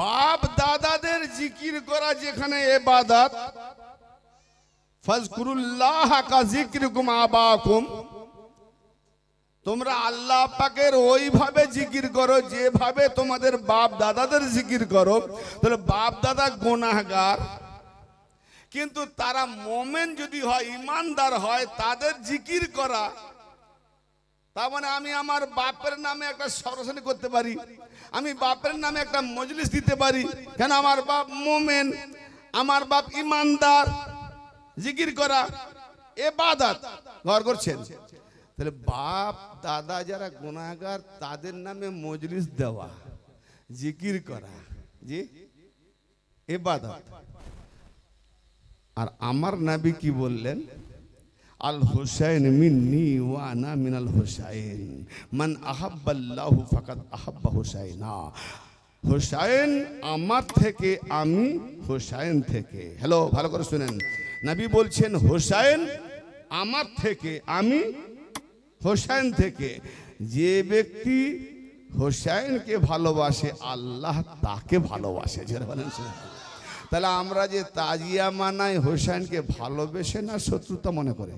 বাপ দাদাদের জিকির করা যেখানে এ বাদাত তোমরা আল্লাহ পাকের ওইভাবে জিকির করো যেভাবে তোমাদের বাপ দাদাদের জিকির করো তাহলে বাপ দাদা গোনাগার কিন্তু তারা মোমেন যদি হয় ইমানদার হয় তাদের জিকির করা তার মানে আমি আমার বাপের নামে একটা সরসানি করতে পারি আমি বাপের নামে একটা মজলিস দিতে পারি কেন আমার বাপ মোমেন আমার বাপ ইমানদার জিকির করা এ বাদাত ঘর করছেন তাহলে বাপ দাদা যারা গুণাগার তাদের নামে মজলিস দেওয়া জিকির করা জি এ বাদাত আর আমার নাবি কি বললেন আল হুসাইন মিন্নি ওয়ানা মিনাল হুসাইন মান আহাব্বাল্লাহ ফাকাত আহাব্বা হুসাইনা হুসাইন আমার থেকে আমি হুসাইন থেকে হ্যালো ভালো করে শুনেন নবী বলছেন হুসাইন আমার থেকে আমি হোসাইন থেকে যে ব্যক্তি হোসাইনকে ভালোবাসে আল্লাহ তাকে ভালোবাসে যারা বলেন তাহলে আমরা যে তাজিয়া মানাই হোসেনকে ভালোবেসে না শত্রুতা মনে করে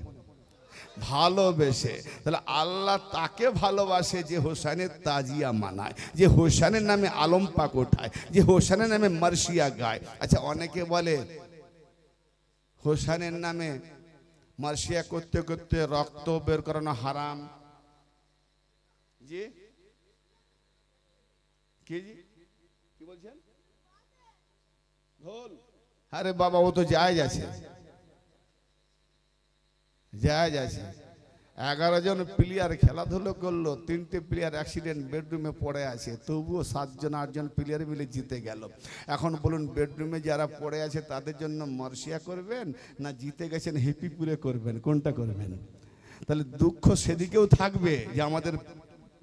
ভালোবেসে তাহলে আল্লাহ তাকে ভালোবাসে যে হোসেনের তাজিয়া মানায় যে হোসেনের নামে আলম পাক ওঠায় যে হোসেনের নামে মার্শিয়া গায় আচ্ছা অনেকে বলে হোসেনের নামে মার্শিয়া করতে করতে রক্ত বের করানো হারাম জি কে জি আরে বাবা ও তো জায়জ আছে জায়জ আছে এগারো জন প্লেয়ার খেলাধুলো করলো তিনটে প্লেয়ার অ্যাক্সিডেন্ট বেডরুমে পড়ে আছে তবুও সাতজন আটজন প্লেয়ার মিলে জিতে গেল এখন বলুন বেডরুমে যারা পড়ে আছে তাদের জন্য মার্সিয়া করবেন না জিতে গেছেন হেপিপুরে করবেন কোনটা করবেন তাহলে দুঃখ সেদিকেও থাকবে যে আমাদের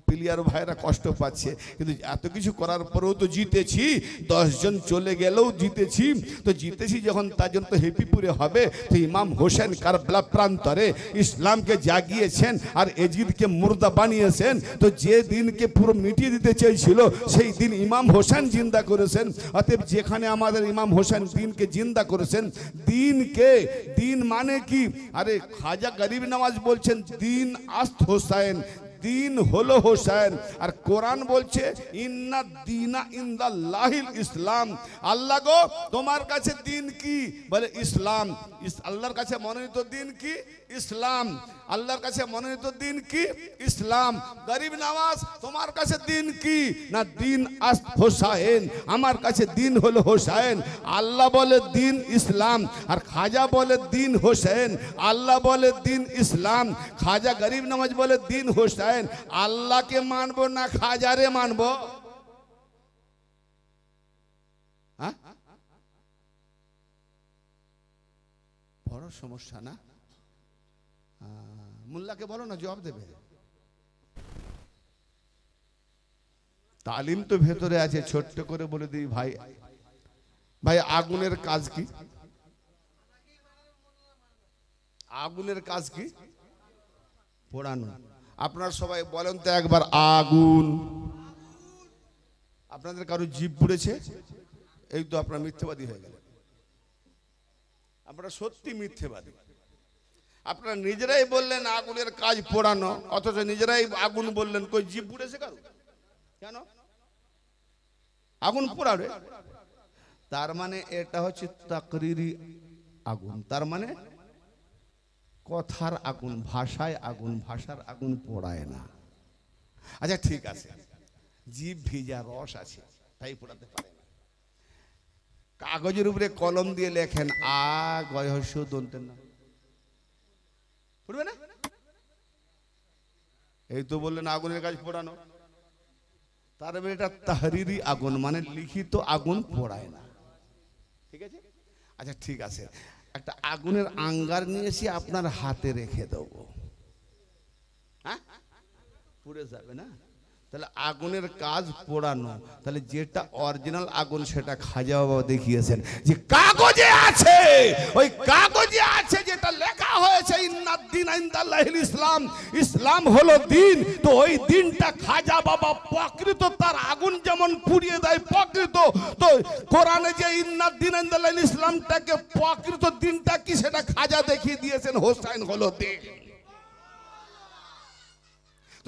প্লেয়ার ভাইরা কষ্ট পাচ্ছে কিন্তু এত কিছু করার পরেও তো জিতেছি দশজন চলে গেলেও জিতেছি তো জিতেছি যখন তার জন্য তো হেপিপুরে হবে তো ইমাম হোসেন কারবলা প্রান্তরে ইসলামকে জাগিয়েছেন আর এজিদকে মুর্দা বানিয়েছেন তো যে দিনকে পুরো মিটিয়ে দিতে চেয়েছিল সেই দিন ইমাম হোসেন জিন্দা করেছেন অতএব যেখানে আমাদের ইমাম হোসেন দিনকে জিন্দা করেছেন দিনকে দিন মানে কি আরে খাজা গরিব নামাজ বলছেন দিন আস্ত হোসেন দিন হলো হোসেন আর কোরআন বলছে ইন্না দিনা দা লাহিল ইসলাম আল্লাহ গো তোমার কাছে দিন কি বলে ইসলাম আল্লাহর কাছে মনোনীত দিন কি ইসলাম আল্লাহর কাছে মনোনীত দিন কি ইসলাম গরিব নামাজ তোমার কাছে দিন কি না দিন আস হোসায়েন আমার কাছে দিন হলো হোসায়েন আল্লাহ বলে দিন ইসলাম আর খাজা বলে দিন হোসেন আল্লাহ বলে দিন ইসলাম খাজা গরিব নামাজ বলে দিন হোসায়েন আল্লাহকে মানবো না খাজারে মানবো হ্যাঁ বড় সমস্যা না মোল্লাকে বলো না জবাব দেবে তালিম তো ভেতরে আছে ছোট্ট করে বলে দিই ভাই ভাই আগুনের কাজ কি আগুনের কাজ কি পোড়ানো আপনার সবাই বলেন তো একবার আগুন আপনাদের কারো জীব পুড়েছে এই তো আপনার মিথ্যেবাদী হয়ে গেল আপনারা সত্যি মিথ্যেবাদী আপনারা নিজেরাই বললেন আগুনের কাজ পোড়ানো অথচ নিজেরাই আগুন বললেন কই জীব পুড়েছে কারো কেন আগুন পোড়াবে তার মানে এটা হচ্ছে তাকরিরি আগুন তার মানে কথার আগুন ভাষায় আগুন ভাষার আগুন পোড়ায় না আচ্ছা ঠিক আছে জীব ভিজা রস আছে তাই পোড়াতে পারে কাগজের উপরে কলম দিয়ে লেখেন আ গয় দন্তের না না এই তো বললেন আগুনের কাজ পোড়ানো তার মানে এটা তাহরিরি আগুন মানে লিখিত আগুন পোড়ায় না ঠিক আছে আচ্ছা ঠিক আছে একটা আগুনের আঙ্গার নিয়ে এসে আপনার হাতে রেখে দেবো হ্যাঁ পুড়ে যাবে না তাহলে আগুনের কাজ পোড়ানো তাহলে যেটা অরিজিনাল আগুন সেটা খাজা বাবা দেখিয়েছেন যে কাগজে আছে ওই কাগজে আছে যেটা লেখা হয়েছে দিন আইন্দাল্লাহিল ইসলাম ইসলাম হলো দিন তো ওই দিনটা খাজা বাবা প্রকৃত তার আগুন যেমন পুড়িয়ে দেয় প্রকৃত তো কোরআনে যে ইন্নাদ্দিন আইন্দাল্লাহিল ইসলামটাকে প্রকৃত দিনটা কি সেটা খাজা দেখিয়ে দিয়েছেন হোসাইন হলো দিন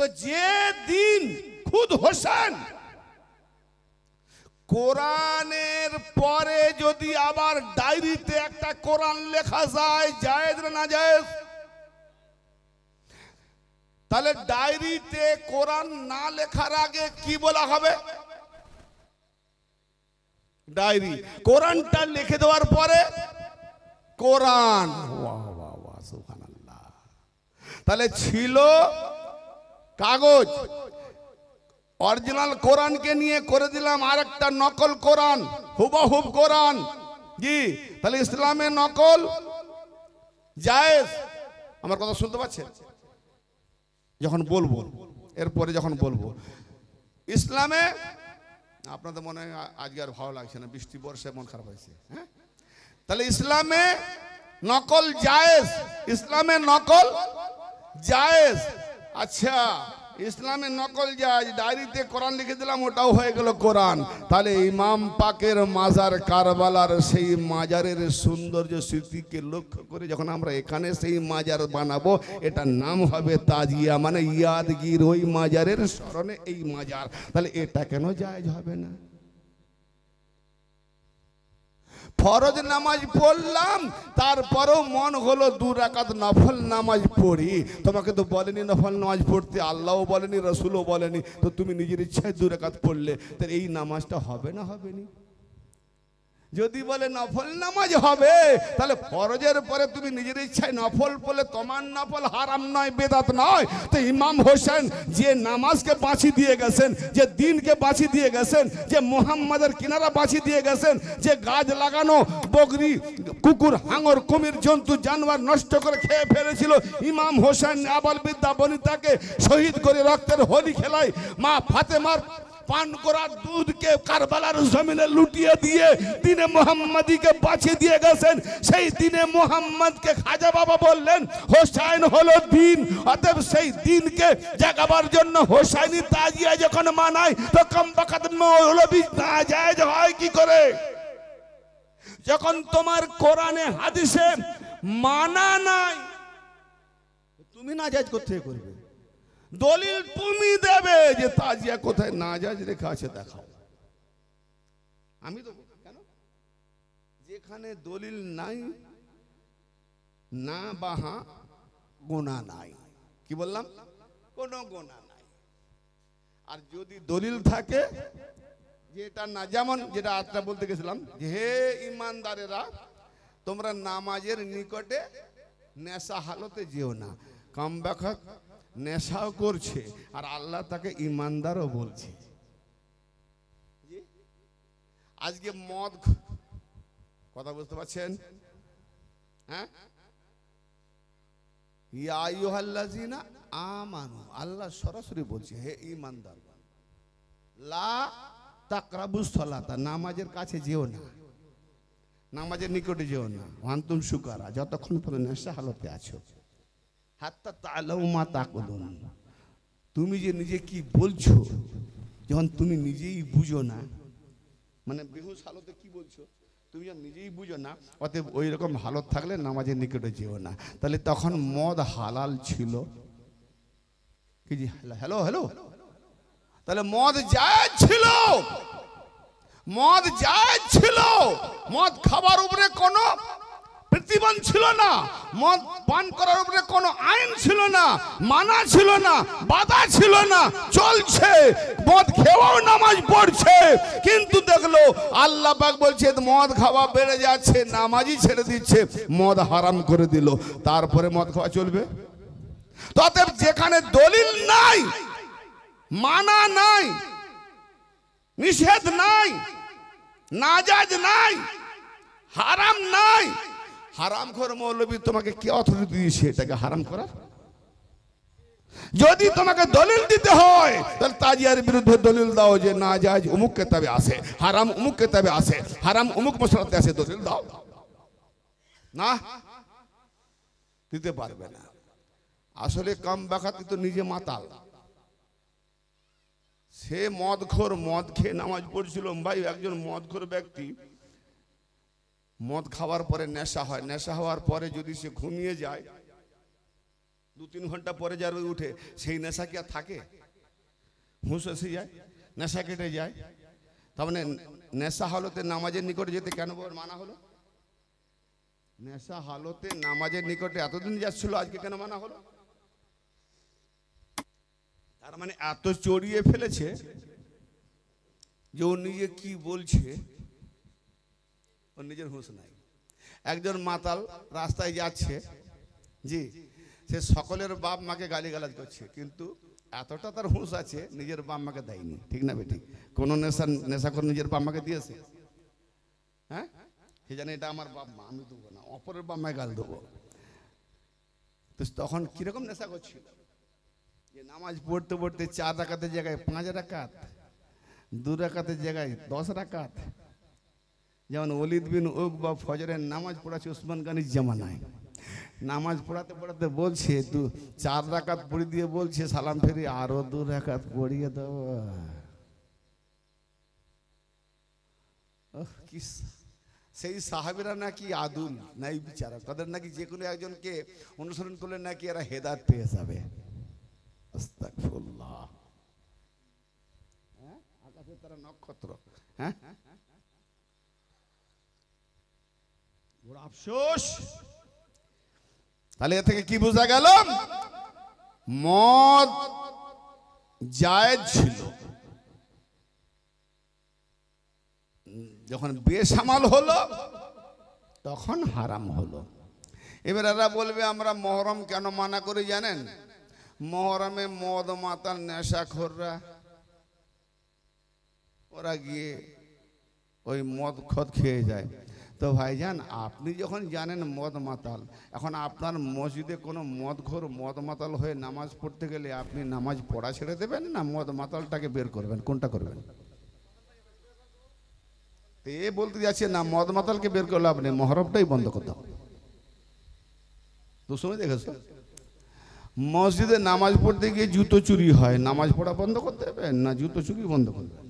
তো যে দিন খুদ হোসেন কোরআনের পরে যদি আবার ডায়েরিতে একটা কোরআন লেখা যায় জায়েজ না জায়েজ তাহলে ডায়েরিতে কোরআন না লেখার আগে কি বলা হবে ডায়েরি কোরআনটা লিখে দেওয়ার পরে কোরআন তাহলে ছিল কাগজ অরিজিনাল কোরআনকে নিয়ে করে দিলাম আর একটা নকল কোরআন হুবহুব কোরআন জি তাহলে ইসলামে নকল জায়েজ আমার কথা শুনতে পাচ্ছেন যখন বলবো এরপরে যখন বলবো ইসলামে আপনাদের মনে হয় আজকে আর ভালো লাগছে না বৃষ্টি বর্ষে মন খারাপ হয়েছে হ্যাঁ তাহলে ইসলামে নকল জায়েজ ইসলামে নকল জায়েজ আচ্ছা ইসলামের নকল যায় ডায়েরিতে কোরআন লিখে দিলাম ওটাও হয়ে গেল কোরআন তাহলে ইমাম পাকের মাজার কারবালার সেই মাজারের সৌন্দর্য স্মৃতিকে লক্ষ্য করে যখন আমরা এখানে সেই মাজার বানাবো এটার নাম হবে তাজিয়া মানে ইয়াদগির ওই মাজারের স্মরণে এই মাজার তাহলে এটা কেন জায়জ হবে না ফরজ নামাজ পড়লাম তারপরও মন হলো দু রাকাত নফল নামাজ পড়ি তোমাকে তো বলেনি নফল নামাজ পড়তে আল্লাহও বলেনি রসুলও বলেনি তো তুমি নিজের ইচ্ছায় দু রাকাত পড়লে তো এই নামাজটা হবে না হবে না যদি বলে নফল নামাজ হবে তাহলে ফরজের পরে তুমি নিজের ইচ্ছায় নফল পড়লে তোমার নফল হারাম নয় বেদাত নয় তো ইমাম হোসেন যে নামাজকে বাঁচি দিয়ে গেছেন যে দিনকে বাঁচি দিয়ে গেছেন যে মোহাম্মদের কিনারা বাঁচি দিয়ে গেছেন যে গাছ লাগানো বগরি কুকুর হাঙর কুমির জন্তু জানোয়ার নষ্ট করে খেয়ে ফেলেছিল ইমাম হোসেন আবাল বিদ্যা বনিতাকে শহীদ করে রক্তের হোলি খেলায় মা ফাতেমার পান করার দুধকে কারবালার জমিনে লুটিয়ে দিয়ে দিনে মোহাম্মদীকে বাঁচিয়ে দিয়ে গেছেন সেই দিনে মোহাম্মদকে খাজা বাবা বললেন হোসাইন হলো দিন অতএব সেই দিনকে জাগাবার জন্য হোসাইনি তাজিয়া যখন মানায় তো কমবাকাত মৌলবি না যায় হয় কি করে যখন তোমার কোরআনে হাদিসে মানা নাই তুমি না জাজ করতে করবে দলিল তুমি দেবে যে তাজিয়া কোথায় নাজাজ রেখা আছে দেখাও আমি তো কেন যেখানে দলিল নাই না বাহা গোনা নাই কি বললাম কোনো গোনা নাই আর যদি দলিল থাকে যেটা না যেমন যেটা আত্মা বলতে গেছিলাম যে হে ইমানদারেরা তোমরা নামাজের নিকটে নেশা হালতে যেও না কাম ব্যাখ্যা নেশাও করছে আর আল্লাহ তাকে ইমানদারও বলছে আজকে মদ কথা বুঝতে পারছেন হ্যাঁ আমানু আল্লাহ সরাসরি বলছে হে ইমানদার লা তাকরাবুসলাতা নামাজের কাছে যেও না নামাজের নিকটে যেও না ওয়ান্তুম সুকারা যতক্ষণ পর্যন্ত নেশা হালতে আছো হাত্তা তালাউমা তাকদন তুমি যে নিজে কি বলছো যখন তুমি নিজেই বুঝো না মানে বেহুশ সালতে কি বলছো তুমি যখন নিজেই বুঝো না অতএব ওই রকম হালত থাকলে নামাজের নিকটে যেও না তাহলে তখন মদ হালাল ছিল কি জি হ্যালো হ্যালো তাহলে মদ জায়েজ ছিল মদ জায়েজ ছিল মদ খাবার উপরে কোনো প্রতিবন্ধ ছিল না মদ পান করার উপরে কোনো আইন ছিল না মানা ছিল না বাধা ছিল না চলছে মদ খেওয়াও নামাজ পড়ছে কিন্তু দেখলো আল্লাহ পাক বলছে মদ খাওয়া বেড়ে যাচ্ছে নামাজই ছেড়ে দিচ্ছে মদ হারাম করে দিল তারপরে মদ খাওয়া চলবে তাতে যেখানে দলিল নাই মানা নাই নিষেধ নাই নাজাজ নাই হারাম নাই হারাম খোর মৌলবি তোমাকে কে অথরিটি দিয়েছে এটাকে হারাম করার যদি তোমাকে দলিল দিতে হয় তাহলে তাজিয়ার বিরুদ্ধে দলিল দাও যে না জাজ অমুক কেতাবে আসে হারাম অমুক কেতাবে আসে হারাম অমুক মশলাতে আসে দলিল দাও না দিতে পারবে না আসলে কাম বাখাতি তো নিজে মাতাল সে মদ খোর মদ খেয়ে নামাজ পড়ছিল ভাই একজন মদ খোর ব্যক্তি মদ খাওয়ার পরে নেশা হয় নেশা হওয়ার পরে যদি সে ঘুমিয়ে যায় দু তিন ঘন্টা পরে যার উঠে সেই নেশা কি আর থাকে হুঁশ এসে যায় নেশা কেটে যায় তার মানে নেশা হালতে নামাজের নিকটে যেতে কেন মানা হলো নেশা হালতে নামাজের নিকটে এতদিন যাচ্ছিল আজকে কেন মানা হলো তার মানে এত চড়িয়ে ফেলেছে যে ও নিজে কি বলছে ওর নিজের হুঁশ নাই একজন মাতাল রাস্তায় যাচ্ছে জি সে সকলের বাপ মাকে গালিগালাজ করছে কিন্তু এতটা তার হুঁশ আছে নিজের বাপ মাকে দেয়নি ঠিক না বেটি কোনো নেশা নেশা করে নিজের বাপ মাকে দিয়েছে হ্যাঁ সে জানে এটা আমার বাপ মা আমি দেবো না অপরের বাপ মায় গাল দেবো তো তখন কীরকম নেশা করছিল যে নামাজ পড়তে পড়তে চার রাখাতে জায়গায় পাঁচ রাখাত দু রাখাতে জায়গায় দশ রাখাত যেমন অলিদ বিন উক বা ফজরের নামাজ পড়াচ্ছে উসমান গানির জামানায় নামাজ পড়াতে পড়াতে বলছে দু চার রাকাত পড়ে দিয়ে বলছে সালাম ফেরি আরও দু রাকাত পড়িয়ে দেব কি সেই সাহাবিরা নাকি আদুল নাই বিচারক তাদের নাকি যে কোনো একজনকে অনুসরণ করলে নাকি এরা হেদার পেয়ে যাবে হ্যাঁ? আকাশে তারা নক্ষত্র হ্যাঁ তাহলে এ থেকে কি বোঝা গেল মদ জায়েজ ছিল যখন বেসামাল হলো তখন হারাম হলো এবার এরা বলবে আমরা মহরম কেন মানা করি জানেন মহরমে মদ মাতার নেশাখোররা ওরা গিয়ে ওই মদ খদ খেয়ে যায় তো ভাইজান আপনি যখন জানেন মদ মাতাল এখন আপনার মসজিদে কোনো মদঘোর মদ মাতাল হয়ে নামাজ পড়তে গেলে আপনি নামাজ পড়া ছেড়ে দেবেন না মদ মাতালটাকে বের করবেন কোনটা করবেন এ বলতে যাচ্ছে না মদ মাতালকে বের করলে আপনি মহরমটাই বন্ধ করতে হবে শুনে দেখেছ মসজিদে নামাজ পড়তে গিয়ে জুতো চুরি হয় নামাজ পড়া বন্ধ করতে হবে না জুতো চুরি বন্ধ করতে হবে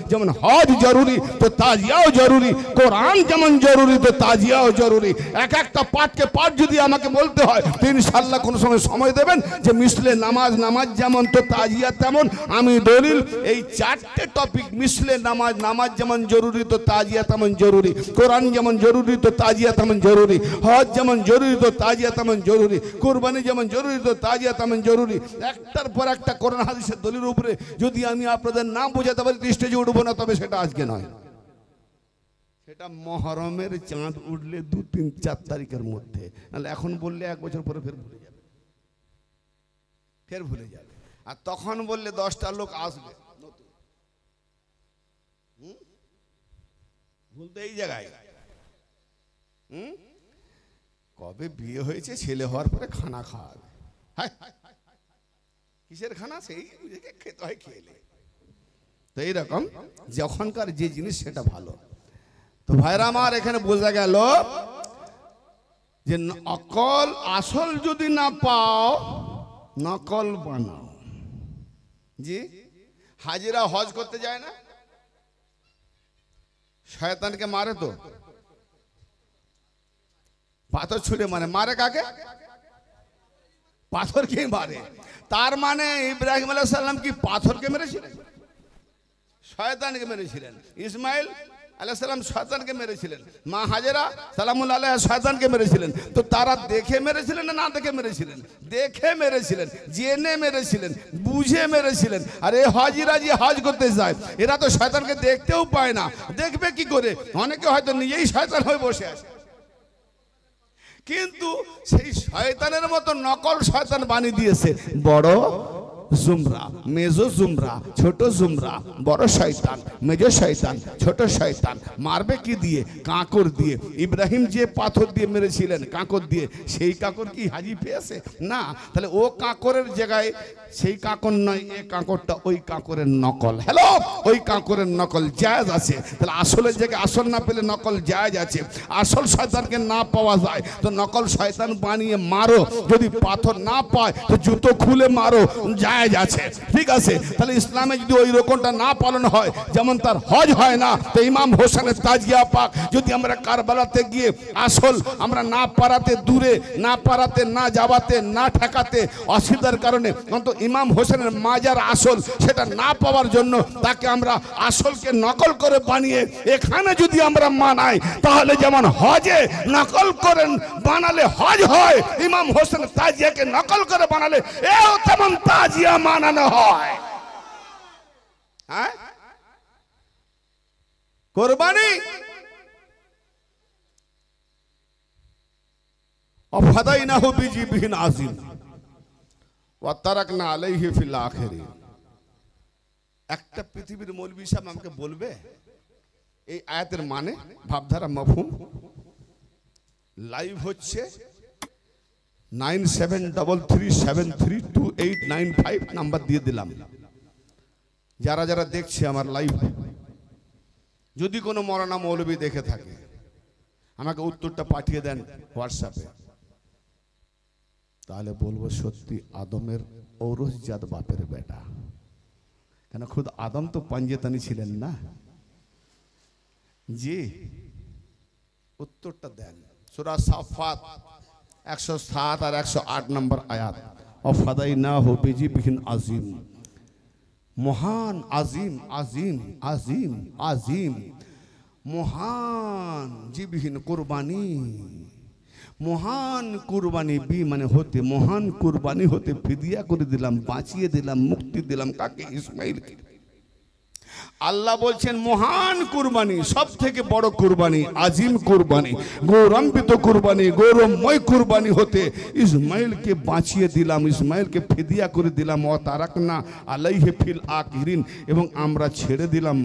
যেমন হজ জরুরি তো তাজিয়াও জরুরি কোরআন যেমন জরুরি তো তাজিয়াও জরুরি এক একটা পাঠকে পাঠ যদি আমাকে বলতে হয় তিন সাল্লাহ কোনো সময় সময় দেবেন যে মিশলে নামাজ নামাজ যেমন তো তাজিয়া তেমন আমি দলিল এই চারটে টপিক মিশলে নামাজ নামাজ যেমন জরুরি তো তাজিয়া তেমন জরুরি কোরআন যেমন জরুরি তো তাজিয়া তেমন জরুরি হজ যেমন জরুরি তো তাজিয়া তেমন জরুরি কোরবানি যেমন জরুরি তো তাজিয়া তেমন জরুরি একটার পর একটা কোরআন হাদিসের দলিল উপরে যদি আমি আপনাদের নাম বোঝাতে পারি স্টেজে উঠবো না তবে সেটা আজকে নয় সেটা মহরমের চাঁদ উঠলে দু তিন চার তারিখের মধ্যে নাহলে এখন বললে এক বছর পরে ফের ভুলে যাবে ফের ভুলে যাবে আর তখন বললে দশটা লোক আসবে বলতে এই জায়গায় কবে বিয়ে হয়েছে ছেলে হওয়ার পরে খানা খাওয়াবে কিসের খানা সেই খেতে হয় খেলে তো এইরকম যখনকার যে জিনিস সেটা ভালো তো ভাইরা আমার এখানে বোঝা গেল যে অকল আসল যদি না পাও নকল বানাও জি হাজিরা হজ করতে যায় না শয়তানকে মারে তো পাথর ছুঁড়ে মারে মারে কাকে পাথরকেই মারে তার মানে ইব্রাহিম আলাহ সাল্লাম কি পাথরকে মেরেছিলেন শয়তানকে মেরেছিলেন ইসমাইল আলাইসালাম শয়তানকে মেরেছিলেন মা হাজেরা সালামুল আল্লাহ শয়তানকে মেরেছিলেন তো তারা দেখে মেরেছিলেন না দেখে মেরেছিলেন দেখে মেরেছিলেন জেনে মেরেছিলেন বুঝে মেরেছিলেন আর এ হাজিরা যে হাজ করতে যায় এরা তো শয়তানকে দেখতেও পায় না দেখবে কি করে অনেকে হয়তো নিজেই শয়তান হয়ে বসে আছে কিন্তু সেই শয়তানের মতো নকল শয়তান বানিয়ে দিয়েছে বড় জুমরা মেজো জুমরা ছোট জুমরা বড় শয়তান মেজো শয়তান ছোট শয়তান মারবে কি দিয়ে কাঁকর দিয়ে ইব্রাহিম যে পাথর দিয়ে মেরেছিলেন কাঁকর দিয়ে সেই কাঁকর কি হাজি পেয়েছে না তাহলে ও কাঁকরের জায়গায় সেই কাঁকর নয় এ কাঁকরটা ওই কাঁকরের নকল হ্যালো ওই কাঁকরের নকল জায়জ আছে তাহলে আসলের জায়গায় আসল না পেলে নকল জায়জ আছে আসল শয়তানকে না পাওয়া যায় তো নকল শয়তান বানিয়ে মারো যদি পাথর না পায় তো জুতো খুলে মারো যায় জায়েজ আছে ঠিক আছে তাহলে ইসলামে যদি ওই রকমটা না পালন হয় যেমন তার হজ হয় না তো ইমাম হোসেনের তাজিয়া পাক যদি আমরা কারবালাতে গিয়ে আসল আমরা না পারাতে দূরে না পারাতে না যাওয়াতে না ঠেকাতে অসুবিধার কারণে অন্তত ইমাম হোসেনের মাজার আসল সেটা না পাওয়ার জন্য তাকে আমরা আসলকে নকল করে বানিয়ে এখানে যদি আমরা মানাই তাহলে যেমন হজে নকল করেন বানালে হজ হয় ইমাম হোসেন তাজিয়াকে নকল করে বানালে এও তেমন তাজিয়া রোজা মানানো হয় হ্যাঁ কোরবানি অফাদাইনাহু আজিম একটা পৃথিবীর মৌলবি সাহেব আমাকে বলবে এই আয়াতের মানে ভাবধারা মফহুম লাইভ হচ্ছে nine seven double three seven three two eight nine five number দিয়ে দিলাম যারা যারা দেখছে আমার লাইভ যদি কোনো মরানা মৌলবী দেখে থাকে আমাকে উত্তরটা পাঠিয়ে দেন হোয়াটসঅ্যাপে তাহলে বলবো সত্যি আদমের ঔরসজাত বাপের বেটা কেন খুদ আদম তো পাঞ্জেতানি ছিলেন না জি উত্তরটা দেন সুরা সাফাত একশো সাত আর একশো আট নম্বর আয়াত অফাদাই না হো বিজি বিহীন আজিম মহান আজিম আজিম আজিম আজিম মহান জীবিহীন কুরবানি মহান কুরবানি বি মানে হতে মহান কুরবানি হতে ফিদিয়া করে দিলাম বাঁচিয়ে দিলাম মুক্তি দিলাম কাকে ইসমাইলকে আল্লাহ বলছেন মহান কুরবানি সব থেকে বড় কুরবানি আজিম কুরবানি গৌরম্বিত কুরবানি গৌরবময় কুরবানি হতে ইসমাইলকে বাঁচিয়ে দিলাম ইসমাইলকে ফেদিয়া করে দিলাম অ তারাকনা আলাইহে ফিল আখিরিন এবং আমরা ছেড়ে দিলাম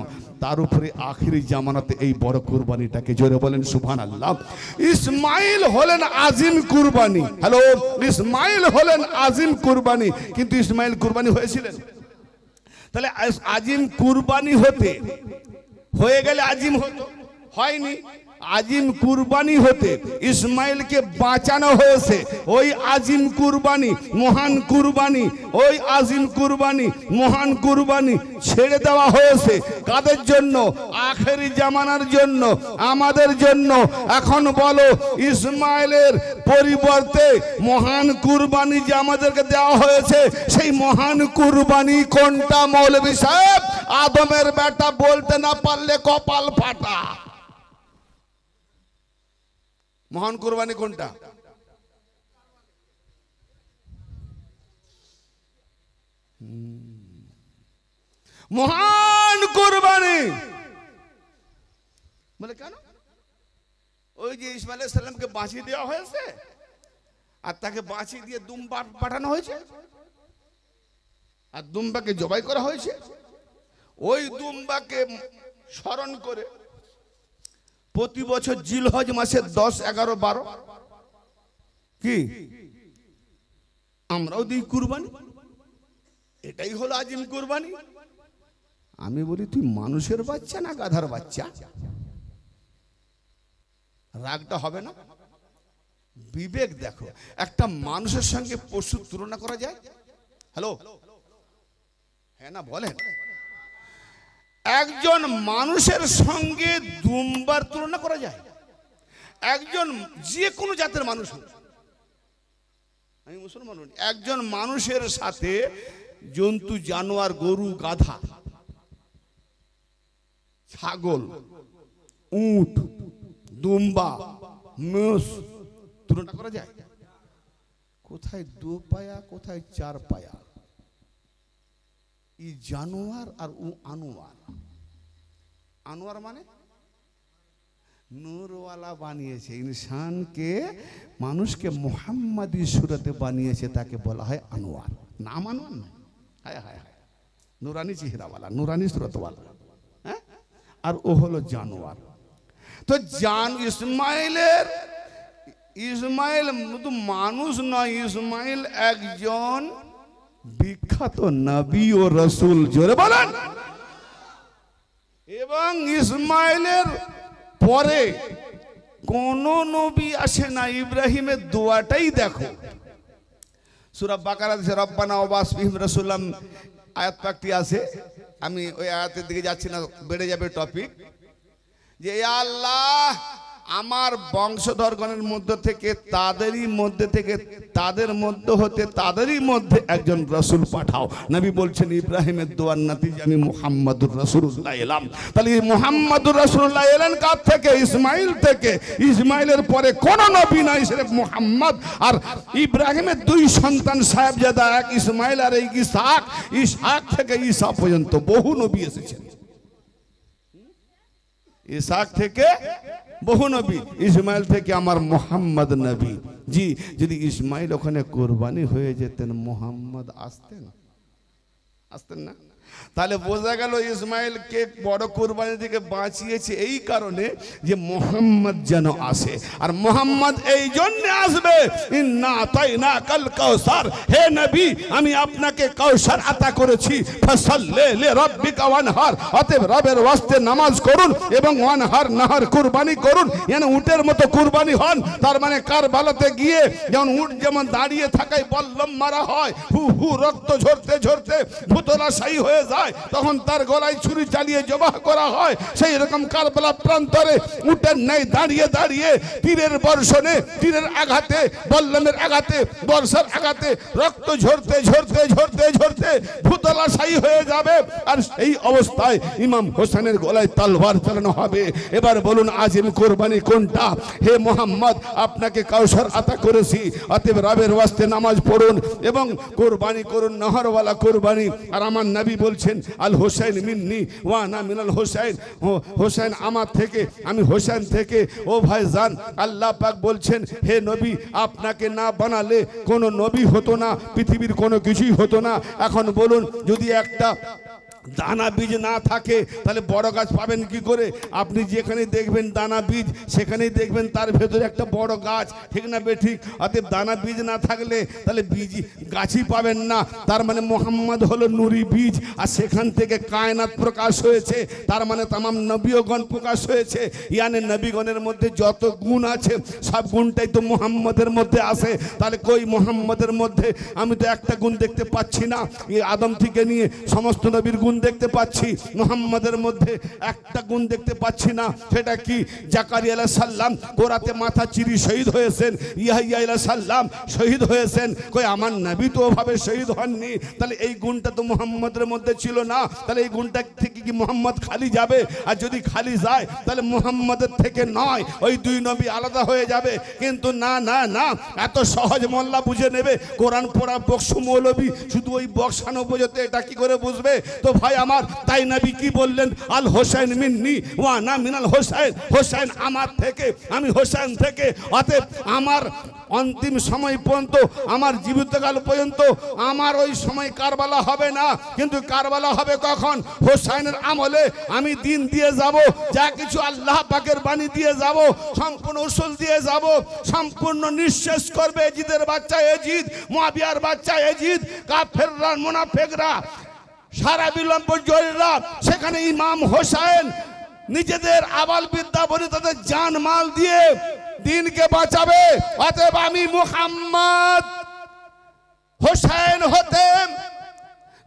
তার উপরে আখিরি জামানাতে এই বড় কুরবানিটাকে জোরে বলেন সুফান আল্লাহ ইসমাইল হলেন আজিম কুরবানি হ্যালো ইসমাইল হলেন আজিম কুরবানি কিন্তু ইসমাইল কুরবানি হয়েছিলেন তাহলে আজিম কুরবানি হতে হয়ে গেলে আজিম হতো হয়নি আজিম কুরবানি হতে ইসমাইলকে বাঁচানো হয়েছে ওই আজিম কুরবানি মহান কুরবানি ওই আজিম কুরবানি মহান কুরবানি ছেড়ে দেওয়া হয়েছে কাদের জন্য আখেরি জামানার জন্য আমাদের জন্য এখন বলো ইসমাইলের পরিবর্তে মহান কুরবানি যে আমাদেরকে দেওয়া হয়েছে সেই মহান কুরবানি কোনটা মৌলবি সাহেব আদমের বেটা বলতে না পারলে কপাল ফাটা মহান কোরবানি কোনটা মহান কোরবানি বলে কেন ওই যে ইসমাইল সাল্লামকে বাঁচিয়ে দেওয়া হয়েছে আর তাকে বাঁচিয়ে দিয়ে দুম পাঠানো হয়েছে আর দুম্বাকে জবাই করা হয়েছে ওই দুম্বাকে স্মরণ করে প্রতি বছর জিলহজ মাসে দশ এগারো বারো কি আমরাও দিই কুরবানি এটাই হলো আজিম কুরবানি আমি বলি তুই মানুষের বাচ্চা না গাধার বাচ্চা রাগটা হবে না বিবেক দেখো একটা মানুষের সঙ্গে পশুর তুলনা করা যায় হ্যালো হ্যাঁ না বলেন একজন মানুষের সঙ্গে দুমবার তুলনা করা যায় একজন যে কোনো জাতের মানুষ আমি মুসলমান একজন মানুষের সাথে জন্তু জানোয়ার গরু গাধা ছাগল উট দুম্বা মোষ তুলনা করা যায় কোথায় দু পায়া কোথায় চার পায়া ই জানোয়ার আর ও আনোয়ার আনোয়ার মানে নূরওয়ালা বানিয়েছে ইনসানকে মানুষকে মোহাম্মদী সুরতে বানিয়েছে তাকে বলা হয় আনোয়ার নাম আনোয়ার না হ্যাঁ হায় হায় নুরানি চেহারাওয়ালা নুরানি সুরতওয়ালা হ্যাঁ আর ও হলো জানোয়ার তো জান ইসমাইলের ইসমাইল মানুষ নয় ইসমাইল একজন বিখ্যাত নবী ও রসুল জোরে বলেন এবং ইসমাইলের পরে কোন নবী আসে না ইব্রাহিমের দোয়াটাই দেখো সুরাব বাকারা রব্বানা ওবাস রসুল্লাম আয়াত পাকটি আছে আমি ওই আয়াতের দিকে যাচ্ছি না বেড়ে যাবে টপিক যে আল্লাহ আমার বংশধরগণের মধ্যে থেকে তাদেরই মধ্যে থেকে তাদের মধ্যে হতে তাদেরই মধ্যে একজন রসুল পাঠাও নবী বলছেন ইব্রাহিমের দোয়ার নাতি আমি মোহাম্মদুর রসুল্লাহ এলাম তাহলে এই মোহাম্মদুর রসুল্লাহ এলেন কার থেকে ইসমাইল থেকে ইসমাইলের পরে কোন নবী নাই সেরেফ মোহাম্মদ আর ইব্রাহিমের দুই সন্তান সাহেবজাদা এক ইসমাইল আর এই ইসাক ইসাক থেকে ইসা পর্যন্ত বহু নবী এসেছেন ইসাক থেকে বহু নবী ইসমাইল থেকে আমার মোহাম্মদ নবী জি যদি ইসমাইল ওখানে কোরবানি হয়ে যেতেন মোহাম্মদ আসতেন আসতেন না তাহলে বোঝা গেল ইসমাইলকে বড় কুরবানি থেকে বাঁচিয়েছে এই কারণে যে মোহাম্মদ যেন আসে আর মোহাম্মদ এই জন্যে আসবে না তাই না কাল কৌসার হে নবী আমি আপনাকে কৌসার আতা করেছি ফসল লে লে রব্বিকা ওয়ানহার অতএব রবের ওয়াস্তে নামাজ করুন এবং ওয়ানহার নাহার কুরবানি করুন যেন উটের মতো কুরবানি হন তার মানে কারবালাতে গিয়ে যেমন উট যেমন দাঁড়িয়ে থাকায় বল্লম মারা হয় হু হু রক্ত ঝরতে ঝরতে ভূতলা সাই হয়ে যায় তখন তার গলায় ছুরি চালিয়ে জবাহ করা হয় সেই রকম কারবালা প্রান্তরে উটের নেই দাঁড়িয়ে দাঁড়িয়ে তীরের বর্ষণে তীরের আঘাতে বল্লমের আঘাতে বর্ষার আঘাতে রক্ত ঝরতে ঝরতে ঝরতে ঝরতে ভূতলাশায়ী হয়ে যাবে আর সেই অবস্থায় ইমাম হোসেনের গলায় তালবার চালানো হবে এবার বলুন আজিম কোরবানি কোনটা হে মোহাম্মদ আপনাকে কাউসার আতা করেছি অতএব রাবের ওয়াস্তে নামাজ পড়ুন এবং কোরবানি করুন নহরওয়ালা কোরবানি আর আমার নাবি বল বলছেন আল হোসেন মিন্নি ওয়ানা মিনাল হোসেন হোসেন আমার থেকে আমি হোসেন থেকে ও ভাই জান আল্লাহ পাক বলছেন হে নবী আপনাকে না বানালে কোনো নবী হতো না পৃথিবীর কোনো কিছুই হতো না এখন বলুন যদি একটা দানা বীজ না থাকে তাহলে বড় গাছ পাবেন কি করে আপনি যেখানে দেখবেন দানা বীজ সেখানেই দেখবেন তার ভেতরে একটা বড় গাছ ঠিক না বেঠিক ঠিক অতএব দানা বীজ না থাকলে তাহলে বীজ গাছই পাবেন না তার মানে মোহাম্মদ হলো নুরি বীজ আর সেখান থেকে কায়নাত প্রকাশ হয়েছে তার মানে তামাম নবীয়গণ প্রকাশ হয়েছে ইয়ানে নবীগণের মধ্যে যত গুণ আছে সব গুণটাই তো মোহাম্মদের মধ্যে আসে তাহলে কই মোহাম্মদের মধ্যে আমি তো একটা গুণ দেখতে পাচ্ছি না আদম থেকে নিয়ে সমস্ত নবীর গুণ দেখতে পাচ্ছি মোহাম্মদের মধ্যে একটা গুণ দেখতে পাচ্ছি না সেটা কি জাকারি আলাহ সাল্লাম গোড়াতে মাথা চিরি শহীদ হয়েছেন ইয়াহিয়া আলাহ সাল্লাম শহীদ হয়েছেন কই আমার নাবি তো ওভাবে শহীদ হননি তাহলে এই গুণটা তো মোহাম্মদের মধ্যে ছিল না তাহলে এই গুণটা থেকে কি মোহাম্মদ খালি যাবে আর যদি খালি যায় তাহলে মোহাম্মদের থেকে নয় ওই দুই নবী আলাদা হয়ে যাবে কিন্তু না না না এত সহজ মোল্লা বুঝে নেবে কোরআন পড়া বক্সু মৌলবী শুধু ওই বক্সানো বোঝাতে এটা কি করে বুঝবে তো ভাই আমার তাই নবী কি বললেন আল হোসেন মিন্নি ওয়া না মিনাল হোসেন হোসেন আমার থেকে আমি হোসেন থেকে অতএব আমার অন্তিম সময় পর্যন্ত আমার জীবিতকাল পর্যন্ত আমার ওই সময় কারবালা হবে না কিন্তু কারবালা হবে কখন হোসাইনের আমলে আমি দিন দিয়ে যাব যা কিছু আল্লাহ পাকের বাণী দিয়ে যাব সম্পূর্ণ উসুল দিয়ে যাব সম্পূর্ণ নিঃশেষ করবে এজিদের বাচ্চা এজিদ মাবিয়ার বাচ্চা এজিদ কাফেররা মোনাফেকরা সারা বিলম্ব জয়রা সেখানে ইমাম হোসেন নিজেদের আবাল বিদ্যা বলে তাদের জান মাল দিয়ে দিনকে বাঁচাবে অতএব আমি মুহাম্মদ হোসেন হতে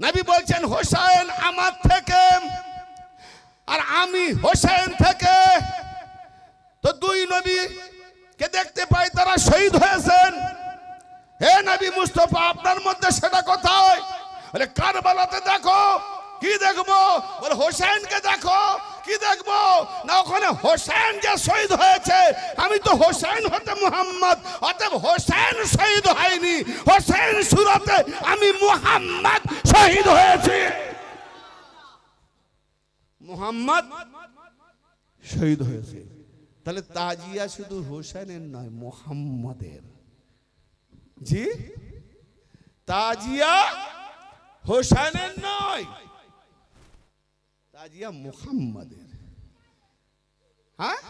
নবী বলছেন হোসেন আমার থেকে আর আমি হোসেন থেকে তো দুই নবী কে দেখতে পাই তারা শহীদ হয়েছেন হে নবী মুস্তফা আপনার মধ্যে সেটা কোথায় আরে কারবালাতে দেখো কি দেখবো বলে হোসেনকে দেখো কি দেখবো না ওখানে হোসেন যে শহীদ হয়েছে আমি তো হোসেন হতে মুহাম্মদ অতএব হোসেন শহীদ হয়নি হোসেন সুরতে আমি মুহাম্মদ শহীদ হয়েছি মুহাম্মদ শহীদ হয়েছে তাহলে তাজিয়া শুধু হোসেনের নয় মুহাম্মদের জি তাজিয়া হোসেনের নয় তাজিয়া মুহাম্মাদের হ্যাঁ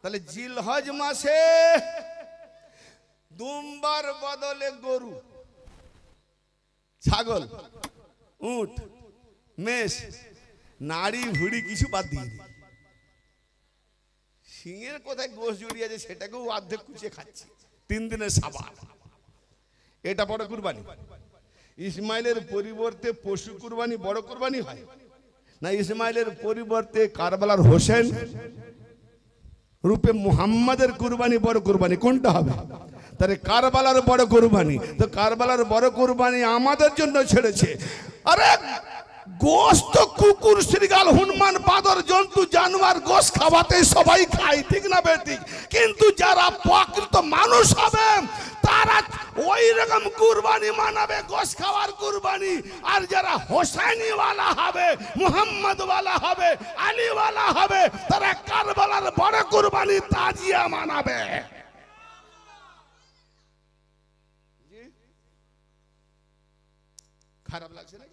তাহলে জিলহজ মাসে দুম্বার বদলে গরু ছাগল উট মেষ নাড়ি ভুড়ি কিছু বাদ দিয়ে সিংহের কোথায় গোস জুড়ি আছে সেটাকেও অর্ধেক কুচিয়ে খাচ্ছি তিন দিনের সাবান এটা বড় কুরবানি ইসমাইলের পরিবর্তে পশু কুরবানি বড় কুরবানি হয় না ইসমাইলের পরিবর্তে কারবালার হোসেন রূপে মুহাম্মাদের কুরবানি বড় কুরবানি কোনটা হবে তাহলে কারবালার বড় কুরবানি তো কারবালার বড় কুরবানি আমাদের জন্য ছেড়েছে আরে গোস্ত কুকুর শ্রীগাল হনুমান বাদর জন্তু জানোয়ার গোস খাওয়াতে সবাই খায় ঠিক না বেটি কিন্তু যারা প্রকৃত মানুষ হবে তারা ওই রকম কুরবানি মানাবে গোস খাওয়ার কুরবানি আর যারা হোসেনিওয়ালা হবে মুহাম্মদওয়ালা হবে আলীওয়ালা হবে তারা কারবালার বড় কুরবানি তাজিয়া মানাবে খারাপ লাগছে না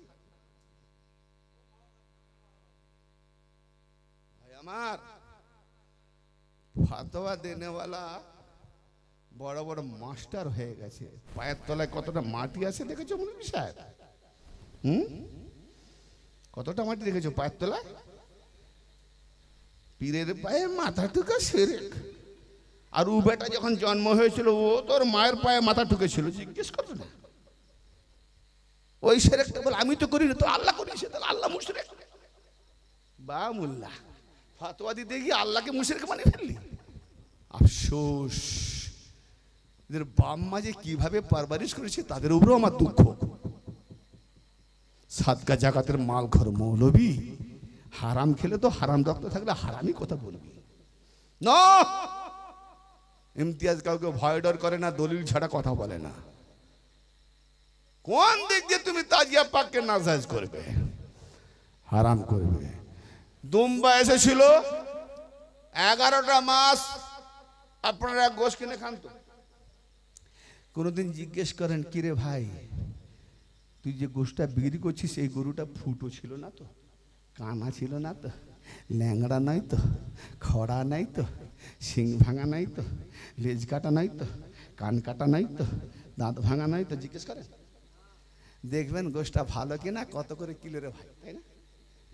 আমার ফাতোয়া দেনেওয়ালা বড় বড় মাস্টার হয়ে গেছে পায়ের তলায় কতটা মাটি আছে দেখেছো মনে সাহেব হুম কতটা মাটি দেখেছো পায়ের তলায় পীরের পায়ে মাথা ঠুকে সেরেক আর ও বেটা যখন জন্ম হয়েছিল ও তোর মায়ের পায়ে মাথা ঠুকেছিল জিজ্ঞেস করতো না ওই সেরেকটা বলে আমি তো করি না তো আল্লাহ করি সে তাহলে আল্লাহ মুশরেক বা মুল্লা ফাতোয়া দিতে গিয়ে আল্লাহকে মুশরিক বানিয়ে ফেললি আফসোস এদের বাম মাঝে কিভাবে পারবারিশ করেছে তাদের উপরেও আমার দুঃখ সাদকা জাকাতের মাল ঘর মৌলবি হারাম খেলে তো হারাম রক্ত থাকলে হারামই কথা বলবি না ইমতিয়াজ কাউকে ভয় ডর করে না দলিল ছাড়া কথা বলে না কোন দিক দিয়ে তুমি তাজিয়া পাককে নাজাজ করবে হারাম করবে দুম্বা এসেছিল এগারোটা মাস আপনারা গোশ কিনে খান তো কোনোদিন জিজ্ঞেস করেন কিরে ভাই তুই যে গোষ্ঠটা বিক্রি করছিস এই গরুটা ফুটো ছিল না তো কানা ছিল না তো ল্যাংড়া নাই তো খড়া নাই তো শিং ভাঙা নাই তো লেজ কাটা নাই তো কান কাটা নাই তো দাঁত ভাঙা নাই তো জিজ্ঞেস করেন দেখবেন গোষ্ঠটা ভালো কিনা কত করে কিলো রে ভাই তাই না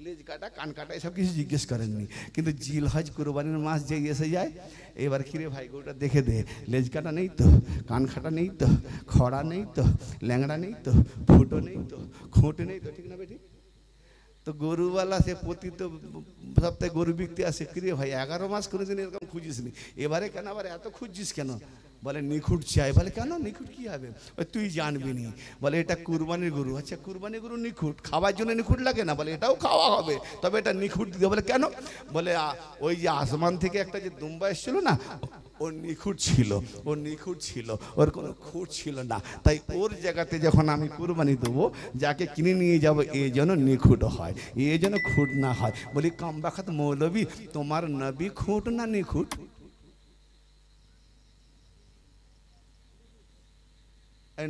লেজ কাটা কান কাটা এসব কিছু জিজ্ঞেস করেননি কিন্তু জিল হজ কুরবানির মাস যে এসে যায় এবার কিরে ভাই গোটা দেখে দে লেজ কাটা নেই তো কান কাটা নেই তো খড়া নেই তো ল্যাংড়া নেই তো ফুটো নেই তো খোঁটে নেই তো ঠিক না বেঠিক তো গরুওয়ালা সে প্রতি তো সপ্তাহে গরু বিক্রি আসে কিরে ভাই এগারো মাস কোনোদিন এরকম খুঁজিস নি এবারে কেন আবার এত খুঁজছিস কেন বলে নিখুঁট চাই বলে কেন নিখুঁট কী হবে ওই তুই জানবি নি বলে এটা কুরবানির গরু আচ্ছা কুরবানির গরু নিখুঁট খাওয়ার জন্য নিখুঁট লাগে না বলে এটাও খাওয়া হবে তবে এটা নিখুঁট দিতে বলে কেন বলে ওই যে আসমান থেকে একটা যে দুম্বা এসছিল না ও নিখুঁত ছিল ও নিখুঁত ছিল ওর কোনো খুঁত ছিল না তাই ওর জায়গাতে যখন আমি কুরবানি দেবো যাকে কিনে নিয়ে যাব এ যেন নিখুঁত হয় এ যেন খুঁট না হয় বলি কমবাখাত মৌলবী তোমার নবী খুঁট না নিখুঁত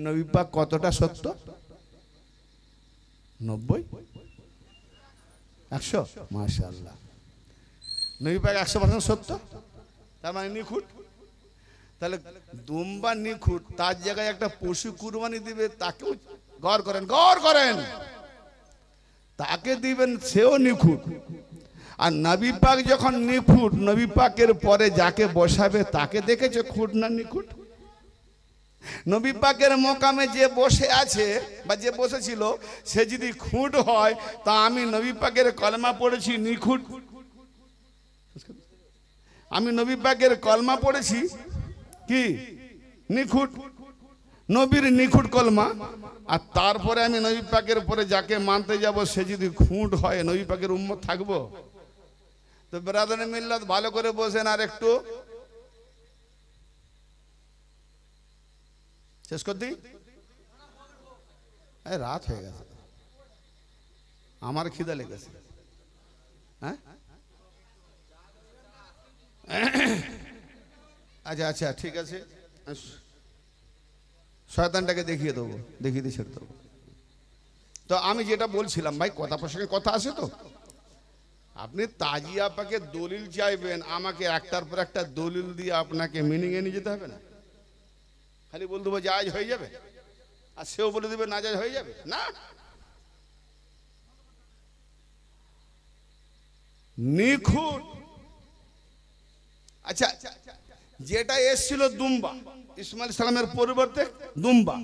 নবী পাক কতটা সত্য নব্বই একশো মাশাল্লাহ নবী পাক একশো সত্য তার মানে নিখুঁত তাহলে দুম্বা নিখুঁত তার জায়গায় একটা পশু কুরবানি দিবে তাকেও ঘর করেন ঘর করেন তাকে দিবেন সেও নিখুঁত আর নবী পাক যখন নিখুঁত নবী পাকের পরে যাকে বসাবে তাকে দেখেছে খুঁট না নিখুঁত নবী পাকের মোকামে যে বসে আছে বা যে বসেছিল সে যদি খুঁট হয় তা আমি নবী পাকের কলমা পড়েছি নিখুঁত আমি নবী পাকের কলমা পড়েছি কি নিখুঁত নবীর নিখুঁট কলমা আর তারপরে আমি নবী পাকের পরে যাকে মানতে যাব সে যদি খুঁট হয় নবী পাকের উম্মত থাকবো তো বেরাদন মিল্লাত ভালো করে বসেন আর একটু শেষ করতি রাত হয়ে গেছে আমার খিদা লেগেছে হ্যাঁ আচ্ছা আচ্ছা ঠিক আছে শয়তানটাকে দেখিয়ে দেবো দেখিয়ে দিয়ে ছেড়ে দেবো তো আমি যেটা বলছিলাম ভাই কথা প্রসঙ্গে কথা আছে তো আপনি তাজি আপাকে দলিল চাইবেন আমাকে একটার পর একটা দলিল দিয়ে আপনাকে মিনিংয়ে নিয়ে যেতে হবে না খালি বল দেবো যা হয়ে যাবে আর সেও বলে দেবে না জাজ হয়ে যাবে না নিখুঁত আচ্ছা আচ্ছা যেটা এসছিল দুম্বা ইসমাইল সালামের পরিবর্তে দুম্বা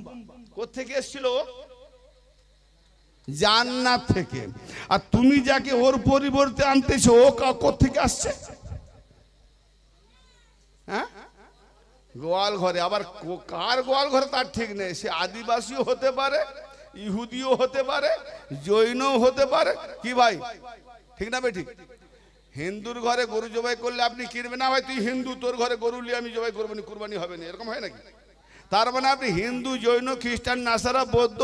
কোথেকে এসছিল জান্নাত থেকে আর তুমি যাকে ওর পরিবর্তে আনতেছো ও কোথেকে আসছে হ্যাঁ গোয়াল ঘরে আবার কার গোয়াল ঘরে তার ঠিক নেই সে আদিবাসীও হতে পারে ইহুদিও হতে পারে জৈনও হতে পারে কি ভাই ঠিক না বে ঠিক হিন্দুর ঘরে গরু জবাই করলে আপনি কিনবে না ভাই তুই হিন্দু তোর ঘরে গরু নিয়ে আমি জবাই করবো না কুরবানি হবে না এরকম হয় নাকি তার মানে আপনি হিন্দু জৈন খ্রিস্টান নাসারা বৌদ্ধ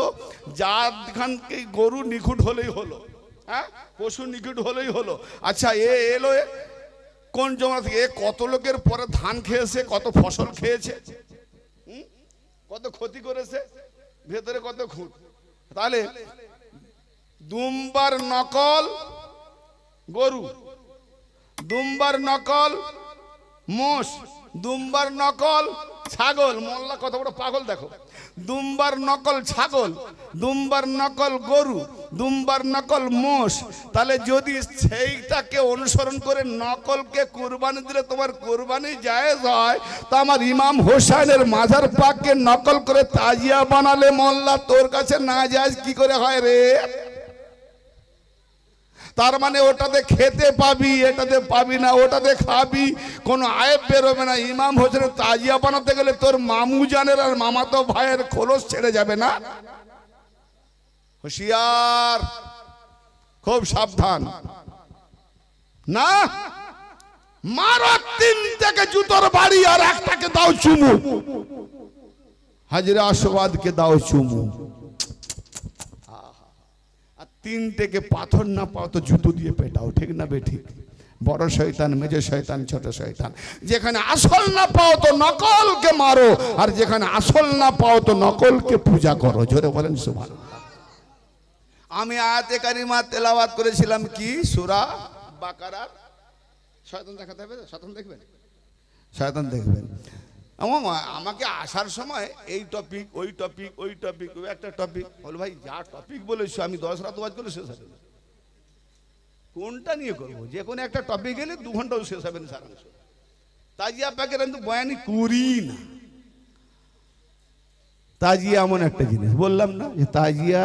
যারখানকে গরু নিখুঁট হলেই হলো হ্যাঁ পশু নিখুঁট হলেই হলো আচ্ছা এ এলো এ কোন জমা থেকে এ কত লোকের পরে ধান খেয়েছে কত ফসল খেয়েছে কত ক্ষতি করেছে ভেতরে কত খুঁট তাহলে দুম্বার নকল গরু দুম্বার নকল মোষ দুম্বার নকল ছাগল মোল্লা কত বড় পাগল দেখো দুম্বার নকল ছাগল দুম্বার নকল গরু দুম্বার নকল মোষ তাহলে যদি সেইটাকে অনুসরণ করে নকলকে কোরবানি দিলে তোমার কোরবানি জায়েজ হয় তো আমার ইমাম হোসাইনের মাঝার পাককে নকল করে তাজিয়া বানালে মোল্লা তোর কাছে না যায় কি করে হয় রে তার মানে ওটাতে খেতে পাবি এটাতে পাবি না ওটাতে খাবি কোনো আয়েব বেরোবে না ইমাম হোসেনের তাজিয়া বানাতে গেলে তোর মামু জানের আর মামাতো ভাইয়ের খোলস ছেড়ে যাবে না হুশিয়ার খুব সাবধান না মারো তিন জুতোর বাড়ি আর একটাকে দাও চুমু হাজিরা আশোবাদকে দাও চুমু তিন থেকে পাথর না পাও তো জুতো দিয়ে পেটাও ঠিক না বে ঠিক বড় শয়তান মেজে শয়তান ছোট শয়তান যেখানে আসল না পাও তো নকলকে মারো আর যেখানে আসল না পাও তো নকলকে পূজা করো জোরে বলেন সুমান আমি আয়াতে কারিমা তেলাওয়াত করেছিলাম কি সুরা বাকারার শয়তান দেখাতে হবে শয়তান দেখবেন শয়তান দেখবেন আমাকে আসার সময় এই টপিক ওই টপিক ওই টপিক ওই একটা টপিক বল ভাই যা টপিক বলেছো আমি দশ রাত বাজ করলে শেষ হবে কোনটা নিয়ে করবো যে কোনো একটা টপিক গেলে দু ঘন্টাও শেষ হবে না সারাংশ তাজিয়া প্যাকের কিন্তু বয়ানি করি না তাজিয়া এমন একটা জিনিস বললাম না যে তাজিয়া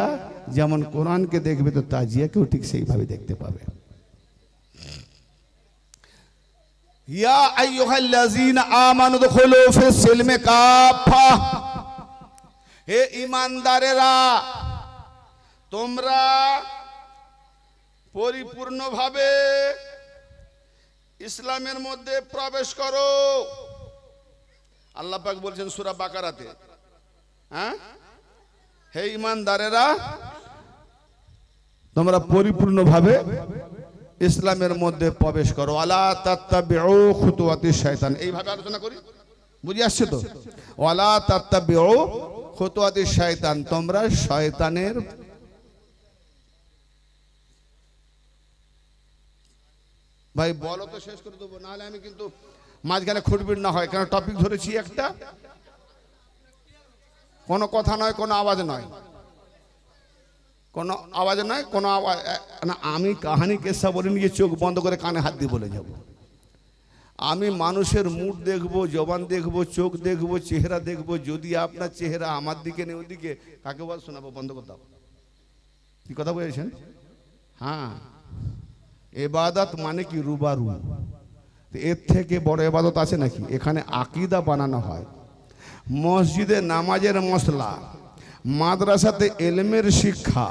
যেমন কোরআনকে দেখবে তো তাজিয়াকেও ঠিক সেইভাবে দেখতে পাবে ইয়া আইয়ুহাল্লাযীনা আমানু দুখুলু ফিস সিলমি কাফা হে ইমানদারেরা তোমরা পরিপূর্ণভাবে ইসলামের মধ্যে প্রবেশ করো আল্লাহ পাক বলছেন সুরা বাকারাতে হ্যাঁ হে ইমানদারেরা তোমরা পরিপূর্ণভাবে ইসলামের মধ্যে প্রবেশ করো আলা তাত্তাবি খুতুয়াতি শয়তান এইভাবে আলোচনা করি বুঝে আসছে তো ওয়ালা তাত্তাবি খুতুয়াতি শয়তান তোমরা শয়তানের ভাই বলো তো শেষ করে দেবো নাহলে আমি কিন্তু মাঝখানে খুঁটবিট না হয় কারণ টপিক ধরেছি একটা কোনো কথা নয় কোনো আওয়াজ নয় কোনো আওয়াজ নয় কোনো আওয়াজ না আমি কাহানি কেসা বলে নিয়ে চোখ বন্ধ করে কানে হাত দিয়ে বলে যাব আমি মানুষের মুড দেখব জবান দেখব চোখ দেখব চেহারা দেখব যদি আপনার চেহারা আমার দিকে নেই ওদিকে কাকে বল শোনাবো বন্ধ করে দাও কি কথা বলেছেন হ্যাঁ এবাদত মানে কি রুবারু এর থেকে বড় এবাদত আছে নাকি এখানে আকিদা বানানো হয় মসজিদে নামাজের মশলা মাদ্রাসাতে এলমের শিক্ষা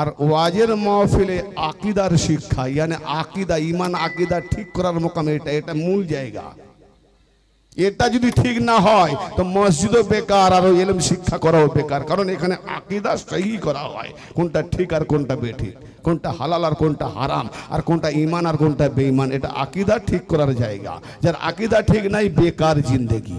আর ওয়াজের মহফিলে আকিদার শিক্ষা ইয়ানে আকিদা ইমান আকিদা ঠিক করার মোকাম এটা এটা মূল জায়গা এটা যদি ঠিক না হয় তো মসজিদও বেকার আর ওই এলম শিক্ষা করাও বেকার কারণ এখানে আকিদা সহি করা হয় কোনটা ঠিক আর কোনটা বেঠিক কোনটা হালাল আর কোনটা হারাম আর কোনটা ইমান আর কোনটা বেইমান এটা আকিদা ঠিক করার জায়গা যার আকিদা ঠিক নাই বেকার জিন্দেগি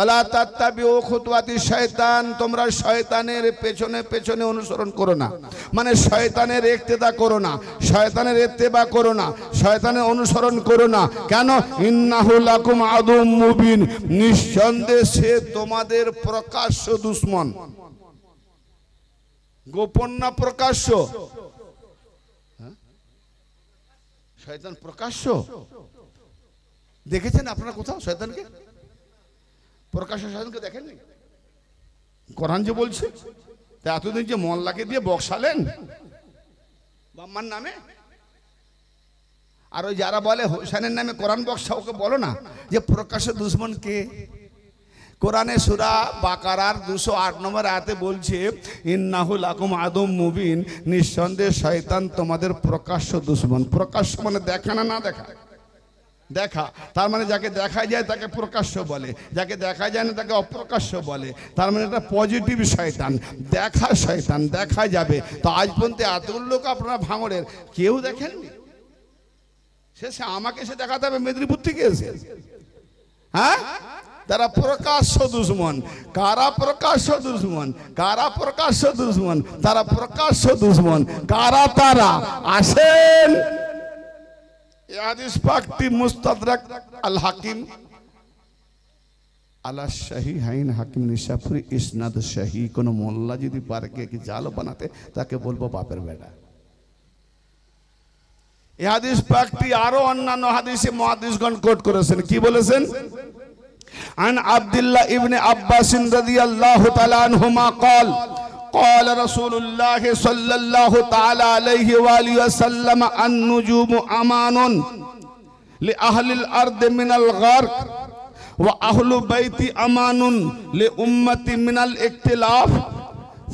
অলা তাত্তাবি ও খুতওয়াতি শয়তান তোমরা শয়তানের পেছনে পেছনে অনুসরণ করো না মানে শয়তানের একতেদা করো না শয়তানের এত্তেবা করো না শয়তানের অনুসরণ করো না কেন ইন্নাহুলাকুম আদম মুবিন নিঃসন্দেহে সে তোমাদের প্রকাশ্য দুশ্মন গোপন না প্রকাশ্য হ্যাঁ? শয়তান প্রকাশ্য দেখেছেন আপনারা কোথাও শয়তানকে প্রকাশ সাধনকে দেখেননি কোরআন যে বলছে তা এতদিন যে মোল্লাকে দিয়ে বক্সালেন বাম্মার নামে আর ওই যারা বলে হোসেনের নামে কোরআন বক্সা ওকে বলো না যে প্রকাশ্য দুশ্মন কে কোরআনে সুরা বাকারার দুশো আট নম্বর আয়াতে বলছে ইন্নাহুল আকুম আদম মুবিন নিঃসন্দেহে শয়তান তোমাদের প্রকাশ্য দুশ্মন প্রকাশ্য মানে দেখা না না দেখা দেখা তার মানে যাকে দেখা যায় তাকে প্রকাশ্য বলে যাকে দেখা যায় না তাকে অপ্রকাশ্য বলে তার মানে এটা পজিটিভ শয়তান দেখা শয়তান দেখা যাবে তো আজ পর্যন্ত এত লোক আপনারা ভাঙড়ের কেউ দেখেননি শেষে আমাকে সে দেখাতে হবে মেদিনীপুর থেকে এসে হ্যাঁ তারা প্রকাশ্য দুশ্মন কারা প্রকাশ্য দুশ্মন কারা প্রকাশ্য দুশ্মন তারা প্রকাশ্য দুশ্মন কারা তারা আসেন এ হাদিস পাকটি মুস্তাদরাক আল হাকিম আলা শাহি হাইন হাকিম নিশাফুরি ইসনাদ শাহি কোন মোল্লা যদি পারে কি জাল বানাতে তাকে বলবো বাপের বেটা এ হাদিস পাকটি আরো অন্যান্য হাদিসে মহাদিসগণ কোট করেছেন কি বলেছেন عن আব্দুল্লাহ ইবনে আব্বাস عباس رضي الله تعالى عنهما قال رسول الله صلى الله تعالى عليه وآله وسلم النجوم أمان لأهل الأرض من الغرق وأهل بيت أمان لأمة من الاختلاف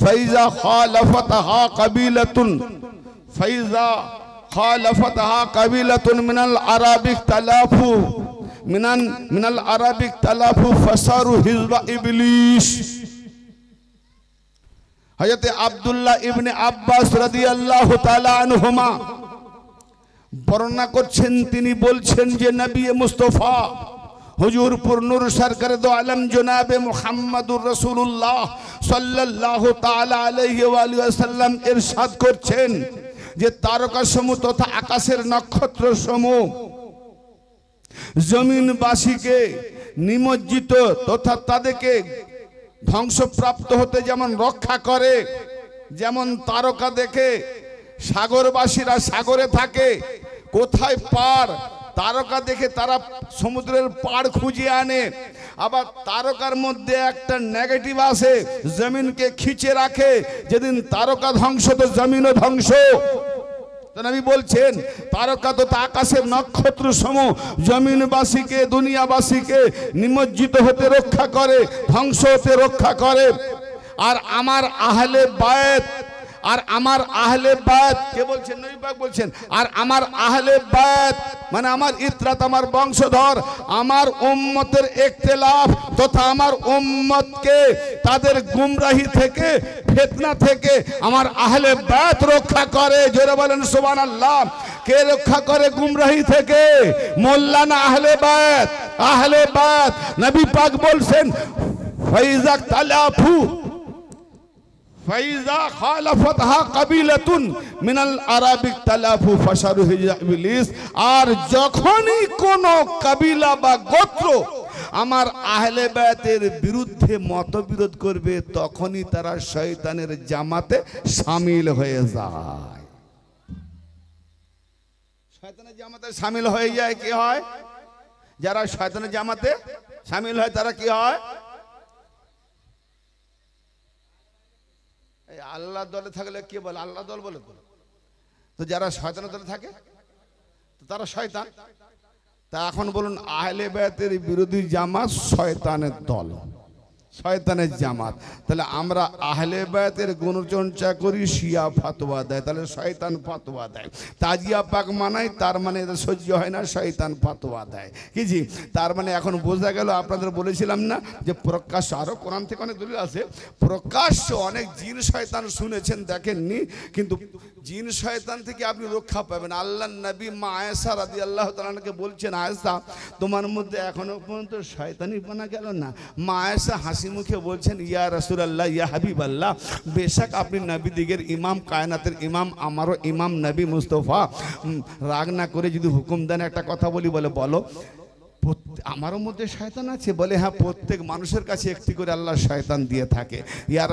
فإذا خالفتها قبيلة فإذا خالفتها قبيلة من العرب اختلافوا من من العرب اختلافوا فصاروا حزب إبليس হজরত আবদুল্লাহ ইবনে আব্বাস রাদিয়াল্লাহু তাআলা আনহুমা বর্ণনা করছেন তিনি বলছেন যে নবী মুস্তফা হুজুরপুর নূর সরকার দো আলম জনাবে মোহাম্মদুর রসুল্লাহ সাল্লাহ ওয়াসাল্লাম এরশাদ করছেন যে তারকা সমূহ তথা আকাশের নক্ষত্র সমূহ জমিনবাসীকে নিমজ্জিত তথা তাদেরকে ধ্বংসপ্রাপ্ত হতে যেমন রক্ষা করে যেমন তারকা দেখে সাগরবাসীরা সাগরে থাকে কোথায় পার তারকা দেখে তারা সমুদ্রের পাড় খুঁজে আনে আবার তারকার মধ্যে একটা নেগেটিভ আসে জমিনকে খিচে রাখে যেদিন তারকা ধ্বংস তো জমিনও ধ্বংস নবী বলছেন তারকা তো আকাশের নক্ষত্র সম জমিনবাসীকে দুনিয়াবাসীকে নিমজ্জিত হতে রক্ষা করে ধ্বংস হতে রক্ষা করে আর আমার আহলে বায়েত আর আমার আহলে বাদ কে বলছেন নবীপাক বলছেন আর আমার আহলে বাদ মানে আমার ইত্রাত আমার বংশধর আমার উম্মতের একতেলাফ তথা আমার উম্মতকে তাদের গুমরাহি থেকে ফেতনা থেকে আমার আহলে বাদ রক্ষা করে জোরে বলেন সুবান আল্লাহ কে রক্ষা করে গুমরাহি থেকে মোল্লানা আহলে বাদ আহলে বাদ নবী পাক বলছেন ফাইজাক তালাফু ফাইজা খালাফাতহা কাবিলাতুন মিনাল আরাবিক তালাফু ফাশারু ইবলিস আর যখনই কোন কাবিলা বা গোত্র আমার আহলে বায়াতের বিরুদ্ধে মতবিরোধ করবে তখনই তারা শয়তানের জামাতে সামিল হয়ে যায় শয়তানের জামাতে সামিল হয়ে যায় কি হয় যারা শয়তানের জামাতে সামিল হয় তারা কি হয় এই আল্লাহ দলে থাকলে কে বলে আল্লাহ দল বলে বলে তো যারা শয়তানের দলে থাকে তো তারা শয়তান তা এখন বলুন আহলে বেতের বিরোধী জামা শয়তানের দল শয়তানের জামাত তাহলে আমরা আহলে বায়াতের গুণচর্চা করি শিয়া ফাতোয়া দেয় তাহলে শয়তান ফাতোয়া দেয় তাজিয়া পাক মানাই তার মানে এটা সহ্য হয় না শয়তান ফাতোয়া দেয় কি জি তার মানে এখন বোঝা গেল আপনাদের বলেছিলাম না যে প্রকাশ্য আরও কোরআন থেকে অনেক দলিল আছে প্রকাশ্য অনেক জিন শয়তান শুনেছেন দেখেননি কিন্তু জিন শয়তান থেকে আপনি রক্ষা পাবেন আল্লাহ নবী মা আয়েসা রাদি আল্লাহ তালাকে বলছেন আয়েসা তোমার মধ্যে এখনো পর্যন্ত শয়তানি বানা গেল না মা আয়েসা হাসি মুখে বলছেন ইয়া রাসুল আল্লাহ ইয়া হাবিব আল্লাহ বেশাক আপনি নবী দিগের ইমাম কায়নাতের ইমাম আমারও ইমাম নবী মুস্তফা রাগ না করে যদি হুকুম দেন একটা কথা বলি বলে বলো আমারও মধ্যে শয়তান আছে বলে হ্যাঁ প্রত্যেক মানুষের কাছে একটি করে আল্লাহ শয়তান দিয়ে থাকে ইয়া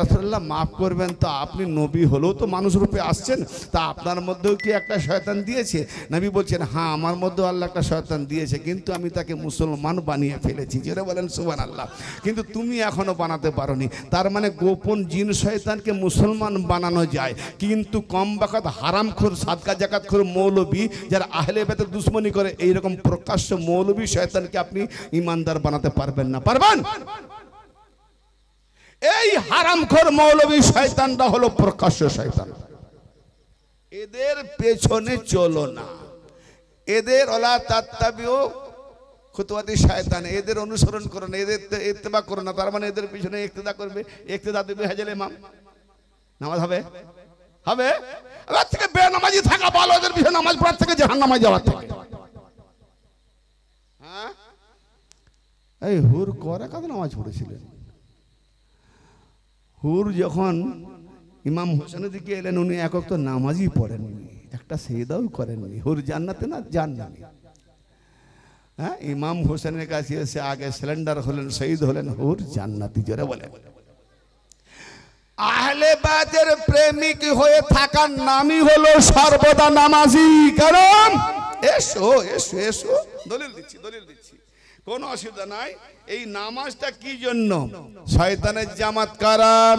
মাফ করবেন তো আপনি নবী হলেও তো মানুষ রূপে আসছেন তা আপনার মধ্যেও কি একটা শয়তান দিয়েছে নবী বলছেন হ্যাঁ আমার মধ্যেও আল্লাহ একটা শয়তান দিয়েছে কিন্তু আমি তাকে মুসলমান বানিয়ে ফেলেছি যেটা বলেন সুবান আল্লাহ কিন্তু তুমি এখনও বানাতে পারোনি তার মানে গোপন জিন শয়তানকে মুসলমান বানানো যায় কিন্তু কম বাকাত হারাম খোর সাদকা জাকাত খোর মৌলবী যারা আহলে বেতে দুশ্মনী করে এইরকম প্রকাশ্য মৌলবী শয়তান সন্তানকে আপনি ইমানদার বানাতে পারবেন না পারবেন এই হারামখোর মৌলবী শয়তানটা হলো প্রকাশ্য শয়তান এদের পেছনে চলো না এদের ওলা তাত্তাবিও খুতুয়াদি শায়তান এদের অনুসরণ করো না এদের ইত্তেবা করো না তার মানে এদের পিছনে ইক্তেদা করবে ইক্তেদা দিবে হাজার ইমাম নামাজ হবে হবে থেকে বেনামাজি থাকা ভালো এদের পিছনে নামাজ পড়ার থেকে জাহান নামাজ যাওয়ার থেকে হ্যাঁ? এই হুর করে কত নামাজ পড়েছিলেন হুর যখন ইমাম হোসেনের দিকে এলেন উনি একক তো নামাজই পড়েন একটা সেদাও করেননি হুর জান্নাতে না জান হ্যাঁ ইমাম হোসেনের কাছে এসে আগে হলেন শহীদ হলেন হুর জান্নাতি জোরে আহলে বাজের প্রেমিক হয়ে থাকার নামই হলো সর্বদা নামাজি কারণ এসো এসো এসো দলিল দিচ্ছি দলিল দিচ্ছি কোন অসুবিধা নাই এই নামাজটা কি জন্য শয়তানের জামাত কারাম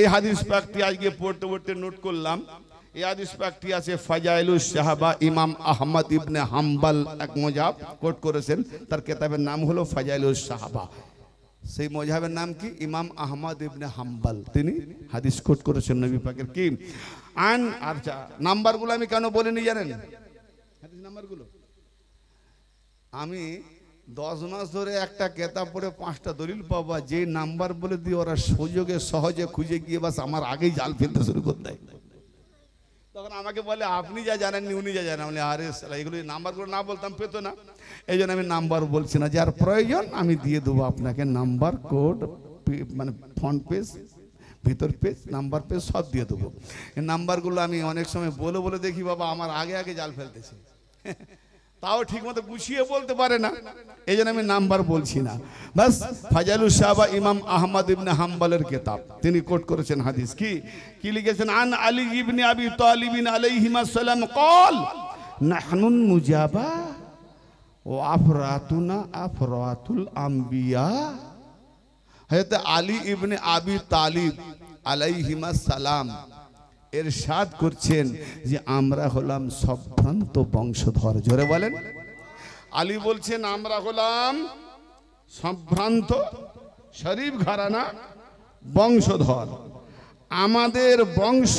এই হাদিস পাকটি আজকে পড়তে পড়তে নোট করলাম এই হাদিস পাকটি আছে ফাজাইলুস সাহাবা ইমাম আহমদ ইবনে হাম্বাল এক মজাব কোট করেছেন তার কেতাবের নাম হলো ফাজাইলুস সাহাবা সেই মজাবের নাম কি ইমাম আহমদ ইবনে হাম্বাল তিনি হাদিস কোট করেছেন নবী পাকের কি আন আচ্ছা নাম্বারগুলো আমি কেন বলিনি জানেন হাদিস নাম্বারগুলো আমি দশ মাস ধরে একটা কেতাব পড়ে পাঁচটা দলিল পাবা যে নাম্বার বলে দিয়ে ওরা সুযোগে সহজে খুঁজে গিয়ে বাস আমার আগেই জাল ফেলতে শুরু করে দেয় তখন আমাকে বলে আপনি যা জানেননি উনি যা জানেন বলে আরে এগুলো নাম্বারগুলো না বলতাম পেতো না এই জন্য আমি নাম্বার বলছি না যার প্রয়োজন আমি দিয়ে দেবো আপনাকে নাম্বার কোড মানে ফ্রন্ট পেজ ভিতর পেজ নাম্বার পেজ সব দিয়ে দেবো নাম্বারগুলো আমি অনেক সময় বলে বলে দেখি বাবা আমার আগে আগে জাল ফেলতেছে তাও ঠিকমতো গুছিয়ে বলতে পারে না এই জন্য আমি নাম্বার বলছি না বাস ফাজালুল সাহাবা ইমাম আহমদ ইবনে হাম্বালের কেতাব তিনি কোট করেছেন হাদিস কি কি লিখেছেন আন আলী ইবনে আবি তালিবিন আলাইহিমা সালাম কল নাহনুন মুজাবা ও আফরাতুনা আফরাতুল আম্বিয়া হয়তো আলী ইবনে আবি তালিব আলাইহিমা সালাম এর সাদ করছেন যে আমরা হলাম সভ্রান্ত বংশধর জোরে বলেন আলী বলছেন আমরা হলাম সম্ভ্রান্ত শরীফ ঘরানা বংশধর আমাদের বংশ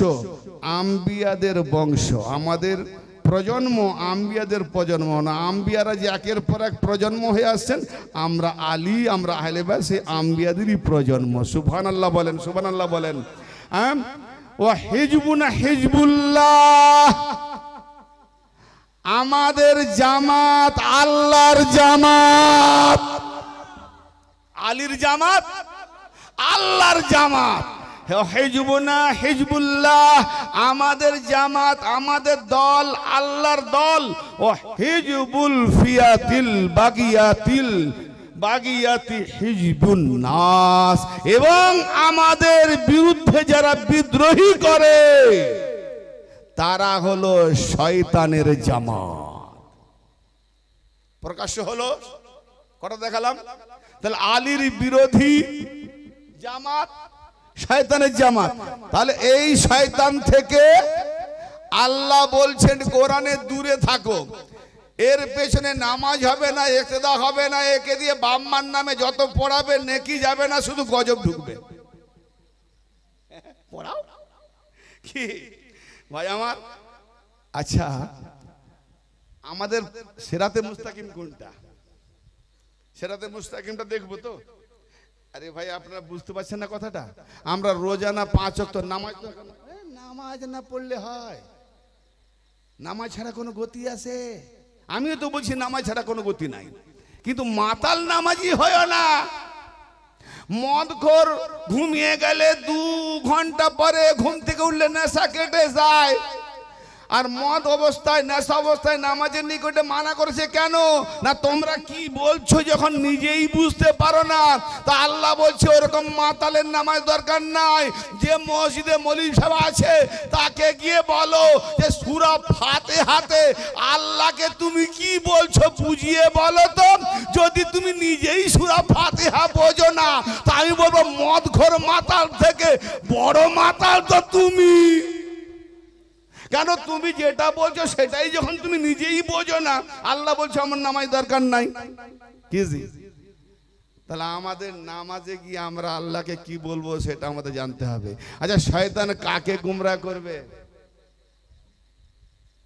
আম্বিয়াদের বংশ আমাদের প্রজন্ম আম্বিয়াদের প্রজন্ম না আম্বিয়ারা যে একের পর এক প্রজন্ম হয়ে আসছেন আমরা আলী আমরা আহলেবা সেই আম্বিয়াদেরই প্রজন্ম সুবহান আল্লাহ বলেন সুবহান আল্লাহ বলেন হ্যাঁ ও না হিজবুল্লাহ আমাদের জামাত আল্লাহর জামাত আলীর জামাত আল্লাহর জামাত হেজবুনা হিজবুল্লাহ আমাদের জামাত আমাদের দল আল্লাহর দল ও হিজবুল ফিয়াতিল বাগিয়াতিল বাগিয়াতি হিজবুন নাস এবং আমাদের বিরুদ্ধে যারা বিদ্রোহী করে তারা হলো শয়তানের জামাত প্রকাশ্য হলো কটা দেখালাম তাহলে আলীর বিরোধী জামাত শয়তানের জামাত তাহলে এই শয়তান থেকে আল্লাহ বলছেন কোরআনে দূরে থাকো এর পেছনে নামাজ হবে না এক্তেদা হবে না একে দিয়ে বাম্মার নামে যত পড়াবে নেকি যাবে না শুধু গজব ঢুকবে পড়াও কি ভাই আমার আচ্ছা আমাদের সেরাতে মুস্তাকিম কোনটা সেরাতে মুস্তাকিমটা দেখবো তো আরে ভাই আপনারা বুঝতে পারছেন না কথাটা আমরা রোজানা পাঁচ অক্ত নামাজ নামাজ না পড়লে হয় নামাজ ছাড়া কোনো গতি আছে আমিও তো বলছি নামাজ ছাড়া কোনো গতি নাই কিন্তু মাতাল নামাজি হয় না মদখোর ঘুমিয়ে গেলে দু ঘন্টা পরে ঘুম থেকে উঠলে নেশা কেটে যায় আর মদ অবস্থায় নেশা অবস্থায় নামাজের নিকটে মানা করেছে কেন না তোমরা কি বলছো যখন নিজেই বুঝতে পারো না তা আল্লাহ বলছে ওরকম মাতালের নামাজ দরকার নাই যে মসজিদে মলিন সাহেব আছে তাকে গিয়ে বলো যে সুরা ফাতে হাতে আল্লাহকে তুমি কি বলছো বুঝিয়ে বলো তো যদি তুমি নিজেই সুরা হা বোঝো না তা আমি বলবো মদ ঘর মাতাল থেকে বড় মাতাল তো তুমি কেন তুমি যেটা বলছো সেটাই যখন তুমি নিজেই বোঝো না আল্লাহ বলছো আমার নামাজ দরকার নাই কি তাহলে আমাদের নামাজে কি আমরা আল্লাহকে কি বলবো সেটা আমাদের জানতে হবে আচ্ছা শয়তান কাকে গুমরা করবে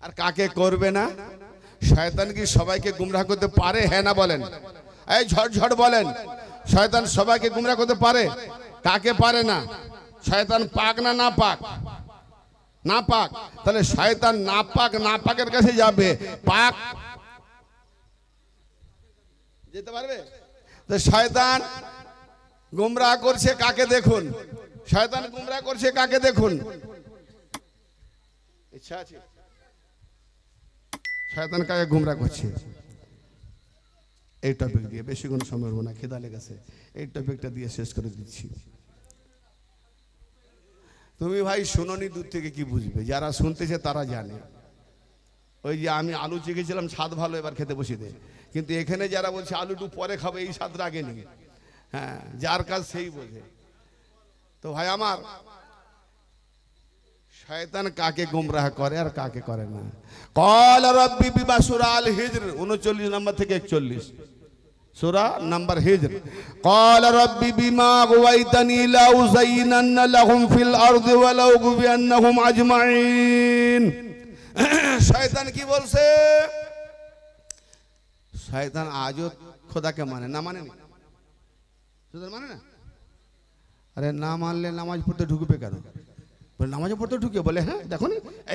আর কাকে করবে না শয়তান কি সবাইকে গুমরা করতে পারে হ্যাঁ না বলেন এই ঝড়ঝড় বলেন শয়তান সবাইকে গুমরা করতে পারে কাকে পারে না শয়তান পাক না না পাক না পাক তাহলে শয়তান না পাক না পাকের কাছে যাবে পাক যেতে পারবে তো শয়তান গুমরা করছে কাকে দেখুন শয়তান গুমরা করছে কাকে দেখুন ইচ্ছা আছে শয়তান কাকে গুমরা করছে এই টপিক দিয়ে বেশি কোনো সময় না খেদা লেগেছে এই টপিকটা দিয়ে শেষ করে দিচ্ছি তুমি ভাই শুনোনি দূর থেকে কি বুঝবে যারা শুনতেছে তারা জানে ওই যে আমি আলু চেখেছিলাম স্বাদ ভালো এবার খেতে বসে দে কিন্তু এখানে যারা বলছে আলুটু পরে খাবে এই স্বাদ আগে নিয়ে হ্যাঁ যার কাজ সেই বোঝে তো ভাই আমার শয়তান কাকে গুমরাহ করে আর কাকে করে না কল রব্বি বিবাসুর আল হিজর উনচল্লিশ নম্বর থেকে একচল্লিশ সুরা নাম্বার হিজর قال ربي بما غويتني لا أزينن لهم في الارض ولو أغوينهم اجمعين শয়তান কি বলছে শয়তান আজও খোদাকে মানে না মানে না মানে না আরে না মানলে নামাজ পড়তে ঢুকবে কেন বলে নামাজে পড়তে ঢুকে বলে হ্যাঁ দেখো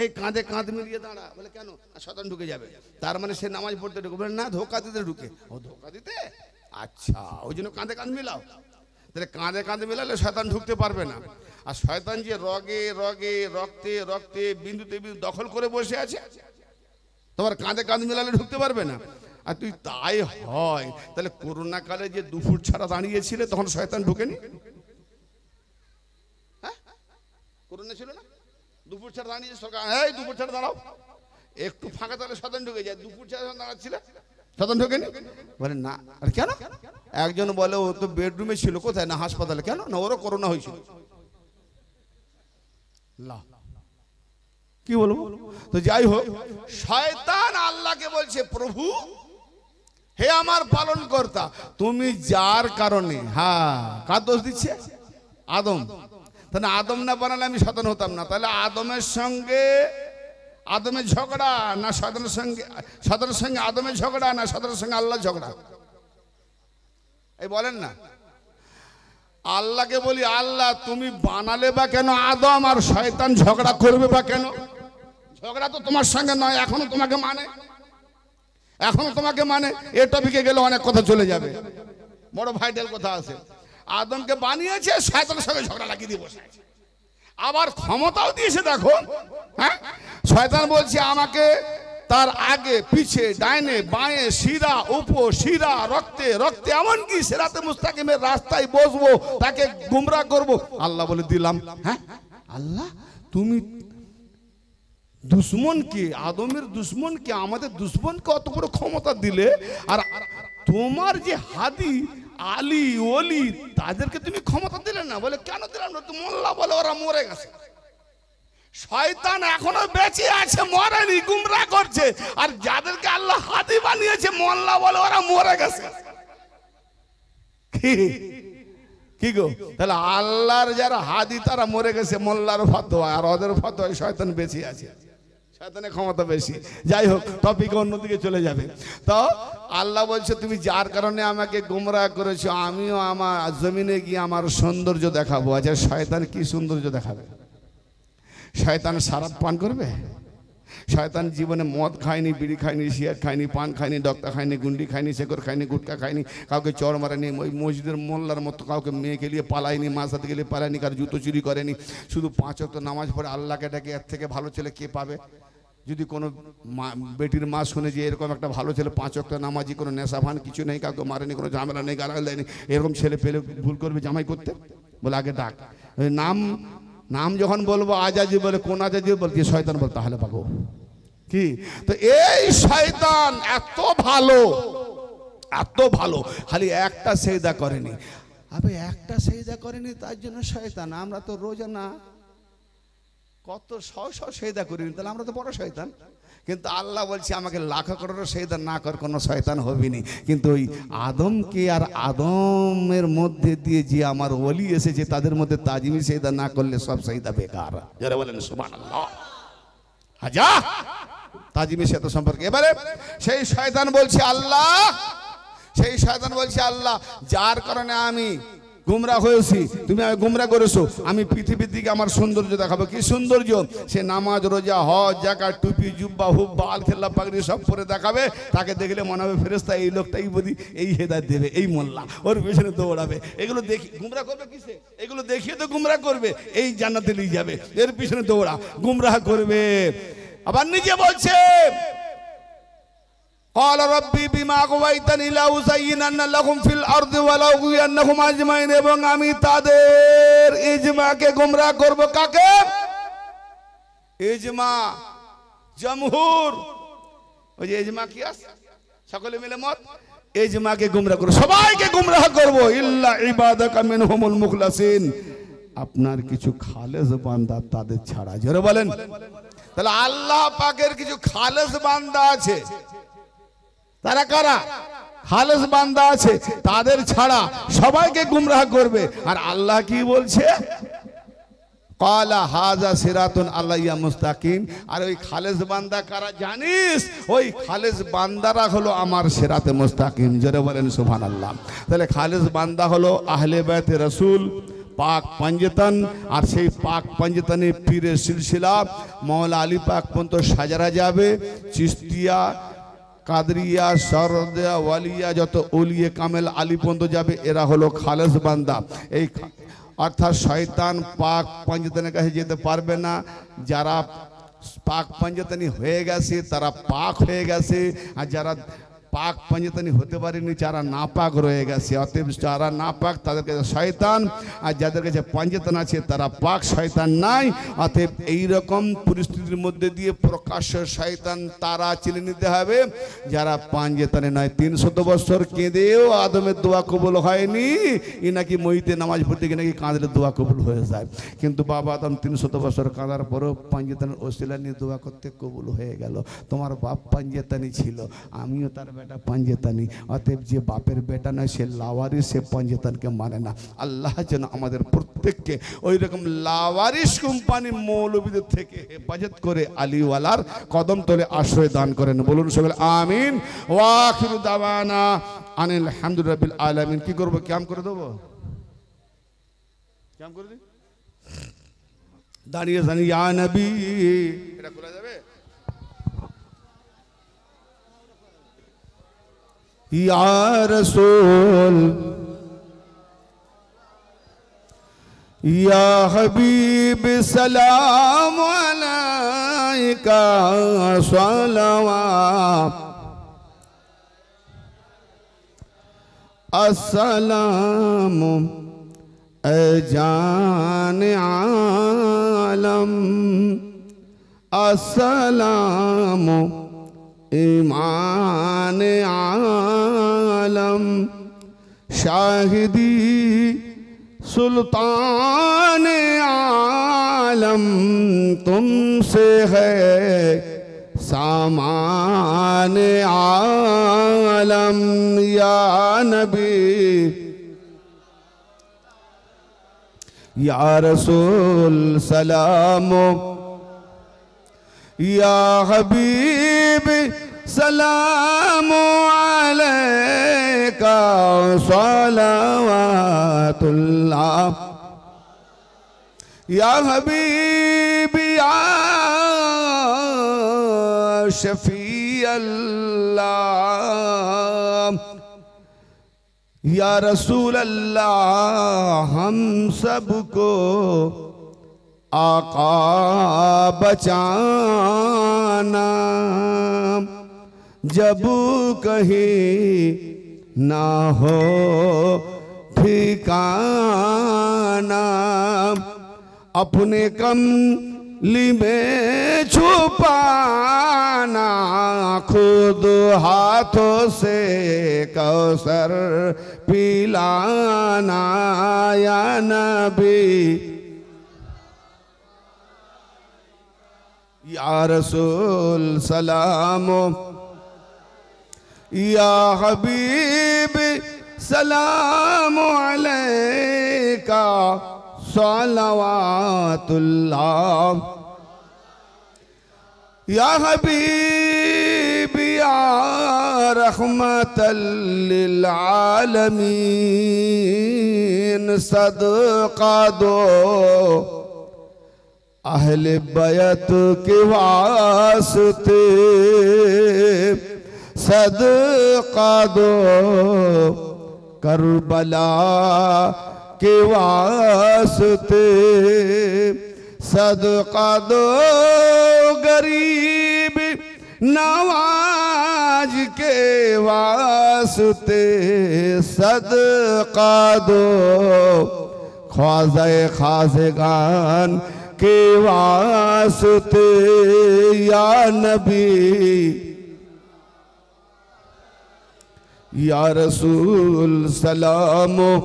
এই কাঁধে কাঁধ মিলিয়ে দাঁড়া বলে কেন শতান ঢুকে যাবে তার মানে সে নামাজ পড়তে ঢুকে বলে না ধোকা দিতে ঢুকে ও ধোকা দিতে আচ্ছা ওই জন্য কাঁধে কাঁধ মিলাও তাহলে কাঁধে কাঁধে মিলালে শয়তান ঢুকতে পারবে না আর শয়তান যে রগে রগে রক্তে রক্তে বিন্দুতে বিন্দু দখল করে বসে আছে তোমার কাঁধে কাঁধ মিলালে ঢুকতে পারবে না আর তুই তাই হয় তাহলে করোনাকালে যে দুপুর ছাড়া দাঁড়িয়েছিলে তখন শয়তান ঢুকেনি করোনা ছিল না দুপুর ছাড়া দাঁড়িয়ে সরকার এই দুপুর ছাড়া দাঁড়াও একটু ফাঁকা তাহলে সদন ঢুকে যায় দুপুর ছাড়া দাঁড়াচ্ছিল সদন ঢুকে বলে না আর কেন একজন বলে ও তো বেডরুমে ছিল কোথায় না হাসপাতালে কেন না ওরও করোনা হয়েছিল লা কি বলবো তো যাই হোক শয়তান আল্লাহকে বলছে প্রভু হে আমার পালন কর্তা তুমি যার কারণে হ্যাঁ কার দোষ দিচ্ছে আদম তাহলে আদম না বানালে আমি সাধন হতাম না তাহলে আদমের সঙ্গে আদমের ঝগড়া না সাধারণের সঙ্গে সাধারণের সঙ্গে আদমের ঝগড়া না সাধারণের সঙ্গে আল্লাহ ঝগড়া এই বলেন না আল্লাহকে বলি আল্লাহ তুমি বানালে বা কেন আদম আর শয়তান ঝগড়া করবে বা কেন ঝগড়া তো তোমার সঙ্গে নয় এখনো তোমাকে মানে এখনো তোমাকে মানে এ টপিকে গেলে অনেক কথা চলে যাবে বড় ভাইটাল কথা আছে আদমকে বানিয়েছে শয়তানের সঙ্গে ঝগড়া লাগিয়ে দিয়ে বসে আবার ক্ষমতাও দিয়েছে দেখো হ্যাঁ শয়তান বলছে আমাকে তার আগে পিছে ডাইনে বাঁয়ে শিরা উপর শিরা রক্তে রক্তে এমনকি সেরাতে মুস্তাকিমের রাস্তায় বসবো তাকে গুমরা করব আল্লাহ বলে দিলাম হ্যাঁ আল্লাহ তুমি দুশ্মনকে আদমের দুশ্মনকে আমাদের দুশ্মনকে অত বড় ক্ষমতা দিলে আর তোমার যে হাদি আলী অলি তাদেরকে তুমি ক্ষমতা দিলে না বলে কেন দিলাম না তুমি মোল্লা বলে ওরা মরে গেছে শয়তান এখনো বেঁচে আছে মরেনি গুমরা করছে আর যাদেরকে আল্লাহ হাতি বানিয়েছে মোল্লা বলে ওরা মরে গেছে কি গো তাহলে আল্লাহর যারা হাদি তারা মরে গেছে মোল্লার ফতোয়া আর ওদের ফতোয়া শয়তান বেঁচে আছে শয়তানের ক্ষমতা বেশি যাই হোক টপিক অন্যদিকে চলে যাবে তো আল্লাহ বলছে তুমি যার কারণে আমাকে গোমরা করেছো আমিও আমার জমিনে গিয়ে আমার সৌন্দর্য দেখাবো আচ্ছা শয়তান কি সৌন্দর্য দেখাবে শয়তান সারাপ পান করবে শয়তান জীবনে মদ খায়নি বিড়ি খায়নি শিয়ার খায়নি পান খায়নি ডক্টর খায়নি গুন্ডি খায়নি শেখর খায়নি গুটকা খায়নি কাউকে চর মারেনি ওই মসজিদের মোল্লার মতো কাউকে মেয়েকে নিয়ে পালায়নি মাসাতে গেলে পালায়নি কার জুতো চুরি করেনি শুধু পাঁচ অত নামাজ পড়ে আল্লাহকে ডাকে এর থেকে ভালো ছেলে কে পাবে যদি কোনো মা বেটির মা শুনে যে এরকম একটা ভালো ছেলে পাঁচ অক্ট নামাজি কোনো নেশা ভান কিছু নেই কাউকে মারেনি কোনো ঝামেলা নেই গালাগাল দেয়নি এরকম ছেলে পেলে ভুল করবে জামাই করতে বলে আগে ডাক নাম নাম যখন বলবো আজাজি বলে কোন আজাজি বলতে শয়তান বল তাহলে পাবো কি তো এই শয়তান এত ভালো এত ভালো খালি একটা সেইদা করেনি আপনি একটা সেইদা করেনি তার জন্য শয়তান আমরা তো রোজা না কত শ শ সেইদা করিনি তাহলে আমরা তো বড় শয়তান কিন্তু আল্লাহ বলছে আমাকে লাখ করোড় সেইদা না কর কোনো শয়তান হবিনি কিন্তু ওই আদমকে আর আদমের মধ্যে দিয়ে যে আমার ওলি এসেছে তাদের মধ্যে তাজিমি সেইদা না করলে সব সেইদা বেকার যারা বলেন সুমান হাজা তাজিমি সেতা সম্পর্কে এবারে সেই শয়তান বলছে আল্লাহ সেই শয়তান বলছে আল্লাহ যার কারণে আমি গুমরা হয়েছি তুমি আমি গুমরা করেছো আমি পৃথিবীর দিকে আমার সৌন্দর্য দেখাবো কি সৌন্দর্য সে নামাজ রোজা হজ জাকা টুপি জুব্বা হুব বাল খেলা পাগড়ি সব পরে দেখাবে তাকে দেখলে মনে হবে ফেরেস্তা এই লোকটাই বলি এই হেদায় দেবে এই মোল্লা ওর পেছনে দৌড়াবে এগুলো দেখি গুমরা করবে কিসে এগুলো দেখিয়ে তো গুমরা করবে এই জান্নাতে নিয়ে যাবে এর পিছনে দৌড়া গুমরা করবে আবার নিজে বলছে قال রব্বি বিমা أغويتني لأزينن لهم في الأرض ولأغوينهم أجمعين এবং আমি তাদের ইজমাকে গোমরা করব কাকে ইজমা জমহুর ওই যে ইজমা কি আছে সকলে মিলে মত ইজমাকে গোমরা করব সবাইকে গোমরা করব ইল্লা ইবাদাকা মিনহুমুল মুখলাসিন আপনার কিছু খালেজ বান্দা তাদের ছাড়া জোরে বলেন তাহলে আল্লাহ পাকের কিছু খালেজ বান্দা আছে তারা কারা খালেস বান্দা আছে তাদের ছাড়া সবাইকে গুমরাহ করবে আর আল্লাহ কি বলছে হাজা আর ওই খালেস বান্দা কারা জানিস ওই খালেস বান্দারা আমার সেরাতে জোরে বলেন তাহলে খালেস বান্দা রসুল পাক আর সেই পাক পঞ্জতনে পীরের সিলসিলা মৌলা আলী পাক পর্যন্ত সাজারা যাবে চিস্তিয়া কাদরিয়া সরদিয়া ওয়ালিয়া যত উলিয়ে কামেল আলিপন্ত যাবে এরা হলো খালেস বান্দা এই অর্থাৎ শয়তান পাক পাঞ্জাতানের কাছে যেতে পারবে না যারা পাক পাঞ্জাতানি হয়ে গেছে তারা পাক হয়ে গেছে আর যারা পাক পাঞ্জেতানি হতে পারেনি যারা নাপাক রয়ে গেছে অতএব যারা নাপাক তাদের কাছে শয়তান আর যাদের কাছে পাঞ্জেতান আছে তারা পাক শয়তান নাই অতএব এই রকম পরিস্থিতির মধ্যে দিয়ে প্রকাশ্য শয়তান তারা চিনে নিতে হবে যারা পাঞ্জেতানে নয় তিনশত বছর কেঁদেও আদমের দোয়া কবুল হয়নি ই নাকি মহিতে নামাজ পড়তে গিয়ে নাকি কাঁদলে দোয়া কবুল হয়ে যায় কিন্তু বাবা আদম তিনশত বছর কাঁদার পরেও পাঞ্জেতানের ওসিলা নিয়ে দোয়া করতে কবুল হয়ে গেল তোমার বাপ পাঞ্জেতানি ছিল আমিও তার বেটা পাঞ্জেতানি অতএব যে বাপের বেটা নয় সে লাওয়ারিস সে পাঞ্জেতানকে মানে না আল্লাহ যেন আমাদের প্রত্যেককে ওই রকম লাওয়ারিস কোম্পানি মৌলবীদের থেকে হেফাজত করে আলিওয়ালার কদম তলে আশ্রয় দান করেন বলুন সকলে আমিন ওয়াখির দাওয়ানা আনিল হামদুল্লাবিল আলামিন কি করবো ক্যাম করে দেবো ক্যাম করে দাঁড়িয়ে দাঁড়িয়ে ইয়া নবী এটা খোলা যাবে يا رسول يا حبيب سلام عليك صلوات السلام اے جان عالم السلام ايمان عالم عالم شاہدی سلطان عالم تم سے ہے سامان عالم یا نبی یا رسول سلامو یا حبیب السلام علیکہ صلوات اللہ یا یا شفیع اللہ یا رسول اللہ ہم سب کو آقا بچانا جب کہیں نہ ہو پھیکانا اپنے کم لی میں چھپانا خود ہاتھوں سے کلانا یا نبی یا رسول سلاموں يا حبيبي سلام عليك صلوات الله يا حبيبي يا رحمة للعالمين صدق دو أهل بيتك کے صدقہ دو کربلا کے واسطے صدقہ دو گریب نواز کے واسطے صدقہ دو خاص خازگان کے واسطے یا نبی يا رسول سلام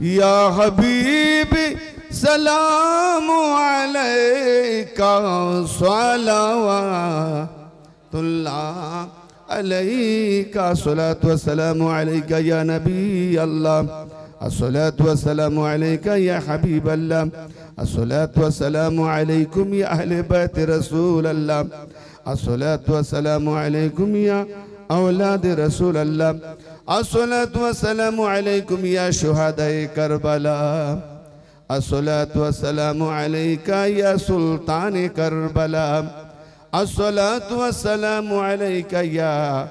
يا حبيبي سلام عليك صلوات الله عليك صلاة والسلام عليك يا نبي الله الصلاة والسلام عليك يا حبيب الله الصلاة والسلام عليكم يا أهل بيت رسول الله الصلاة والسلام عليكم يا اولاد رسول الله الصلاة والسلام عليكم يا شهداء كربلاء الصلاة والسلام عليك يا سلطان كربلاء الصلاة والسلام عليك يا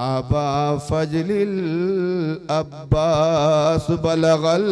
أبا فجل الأباس بلغ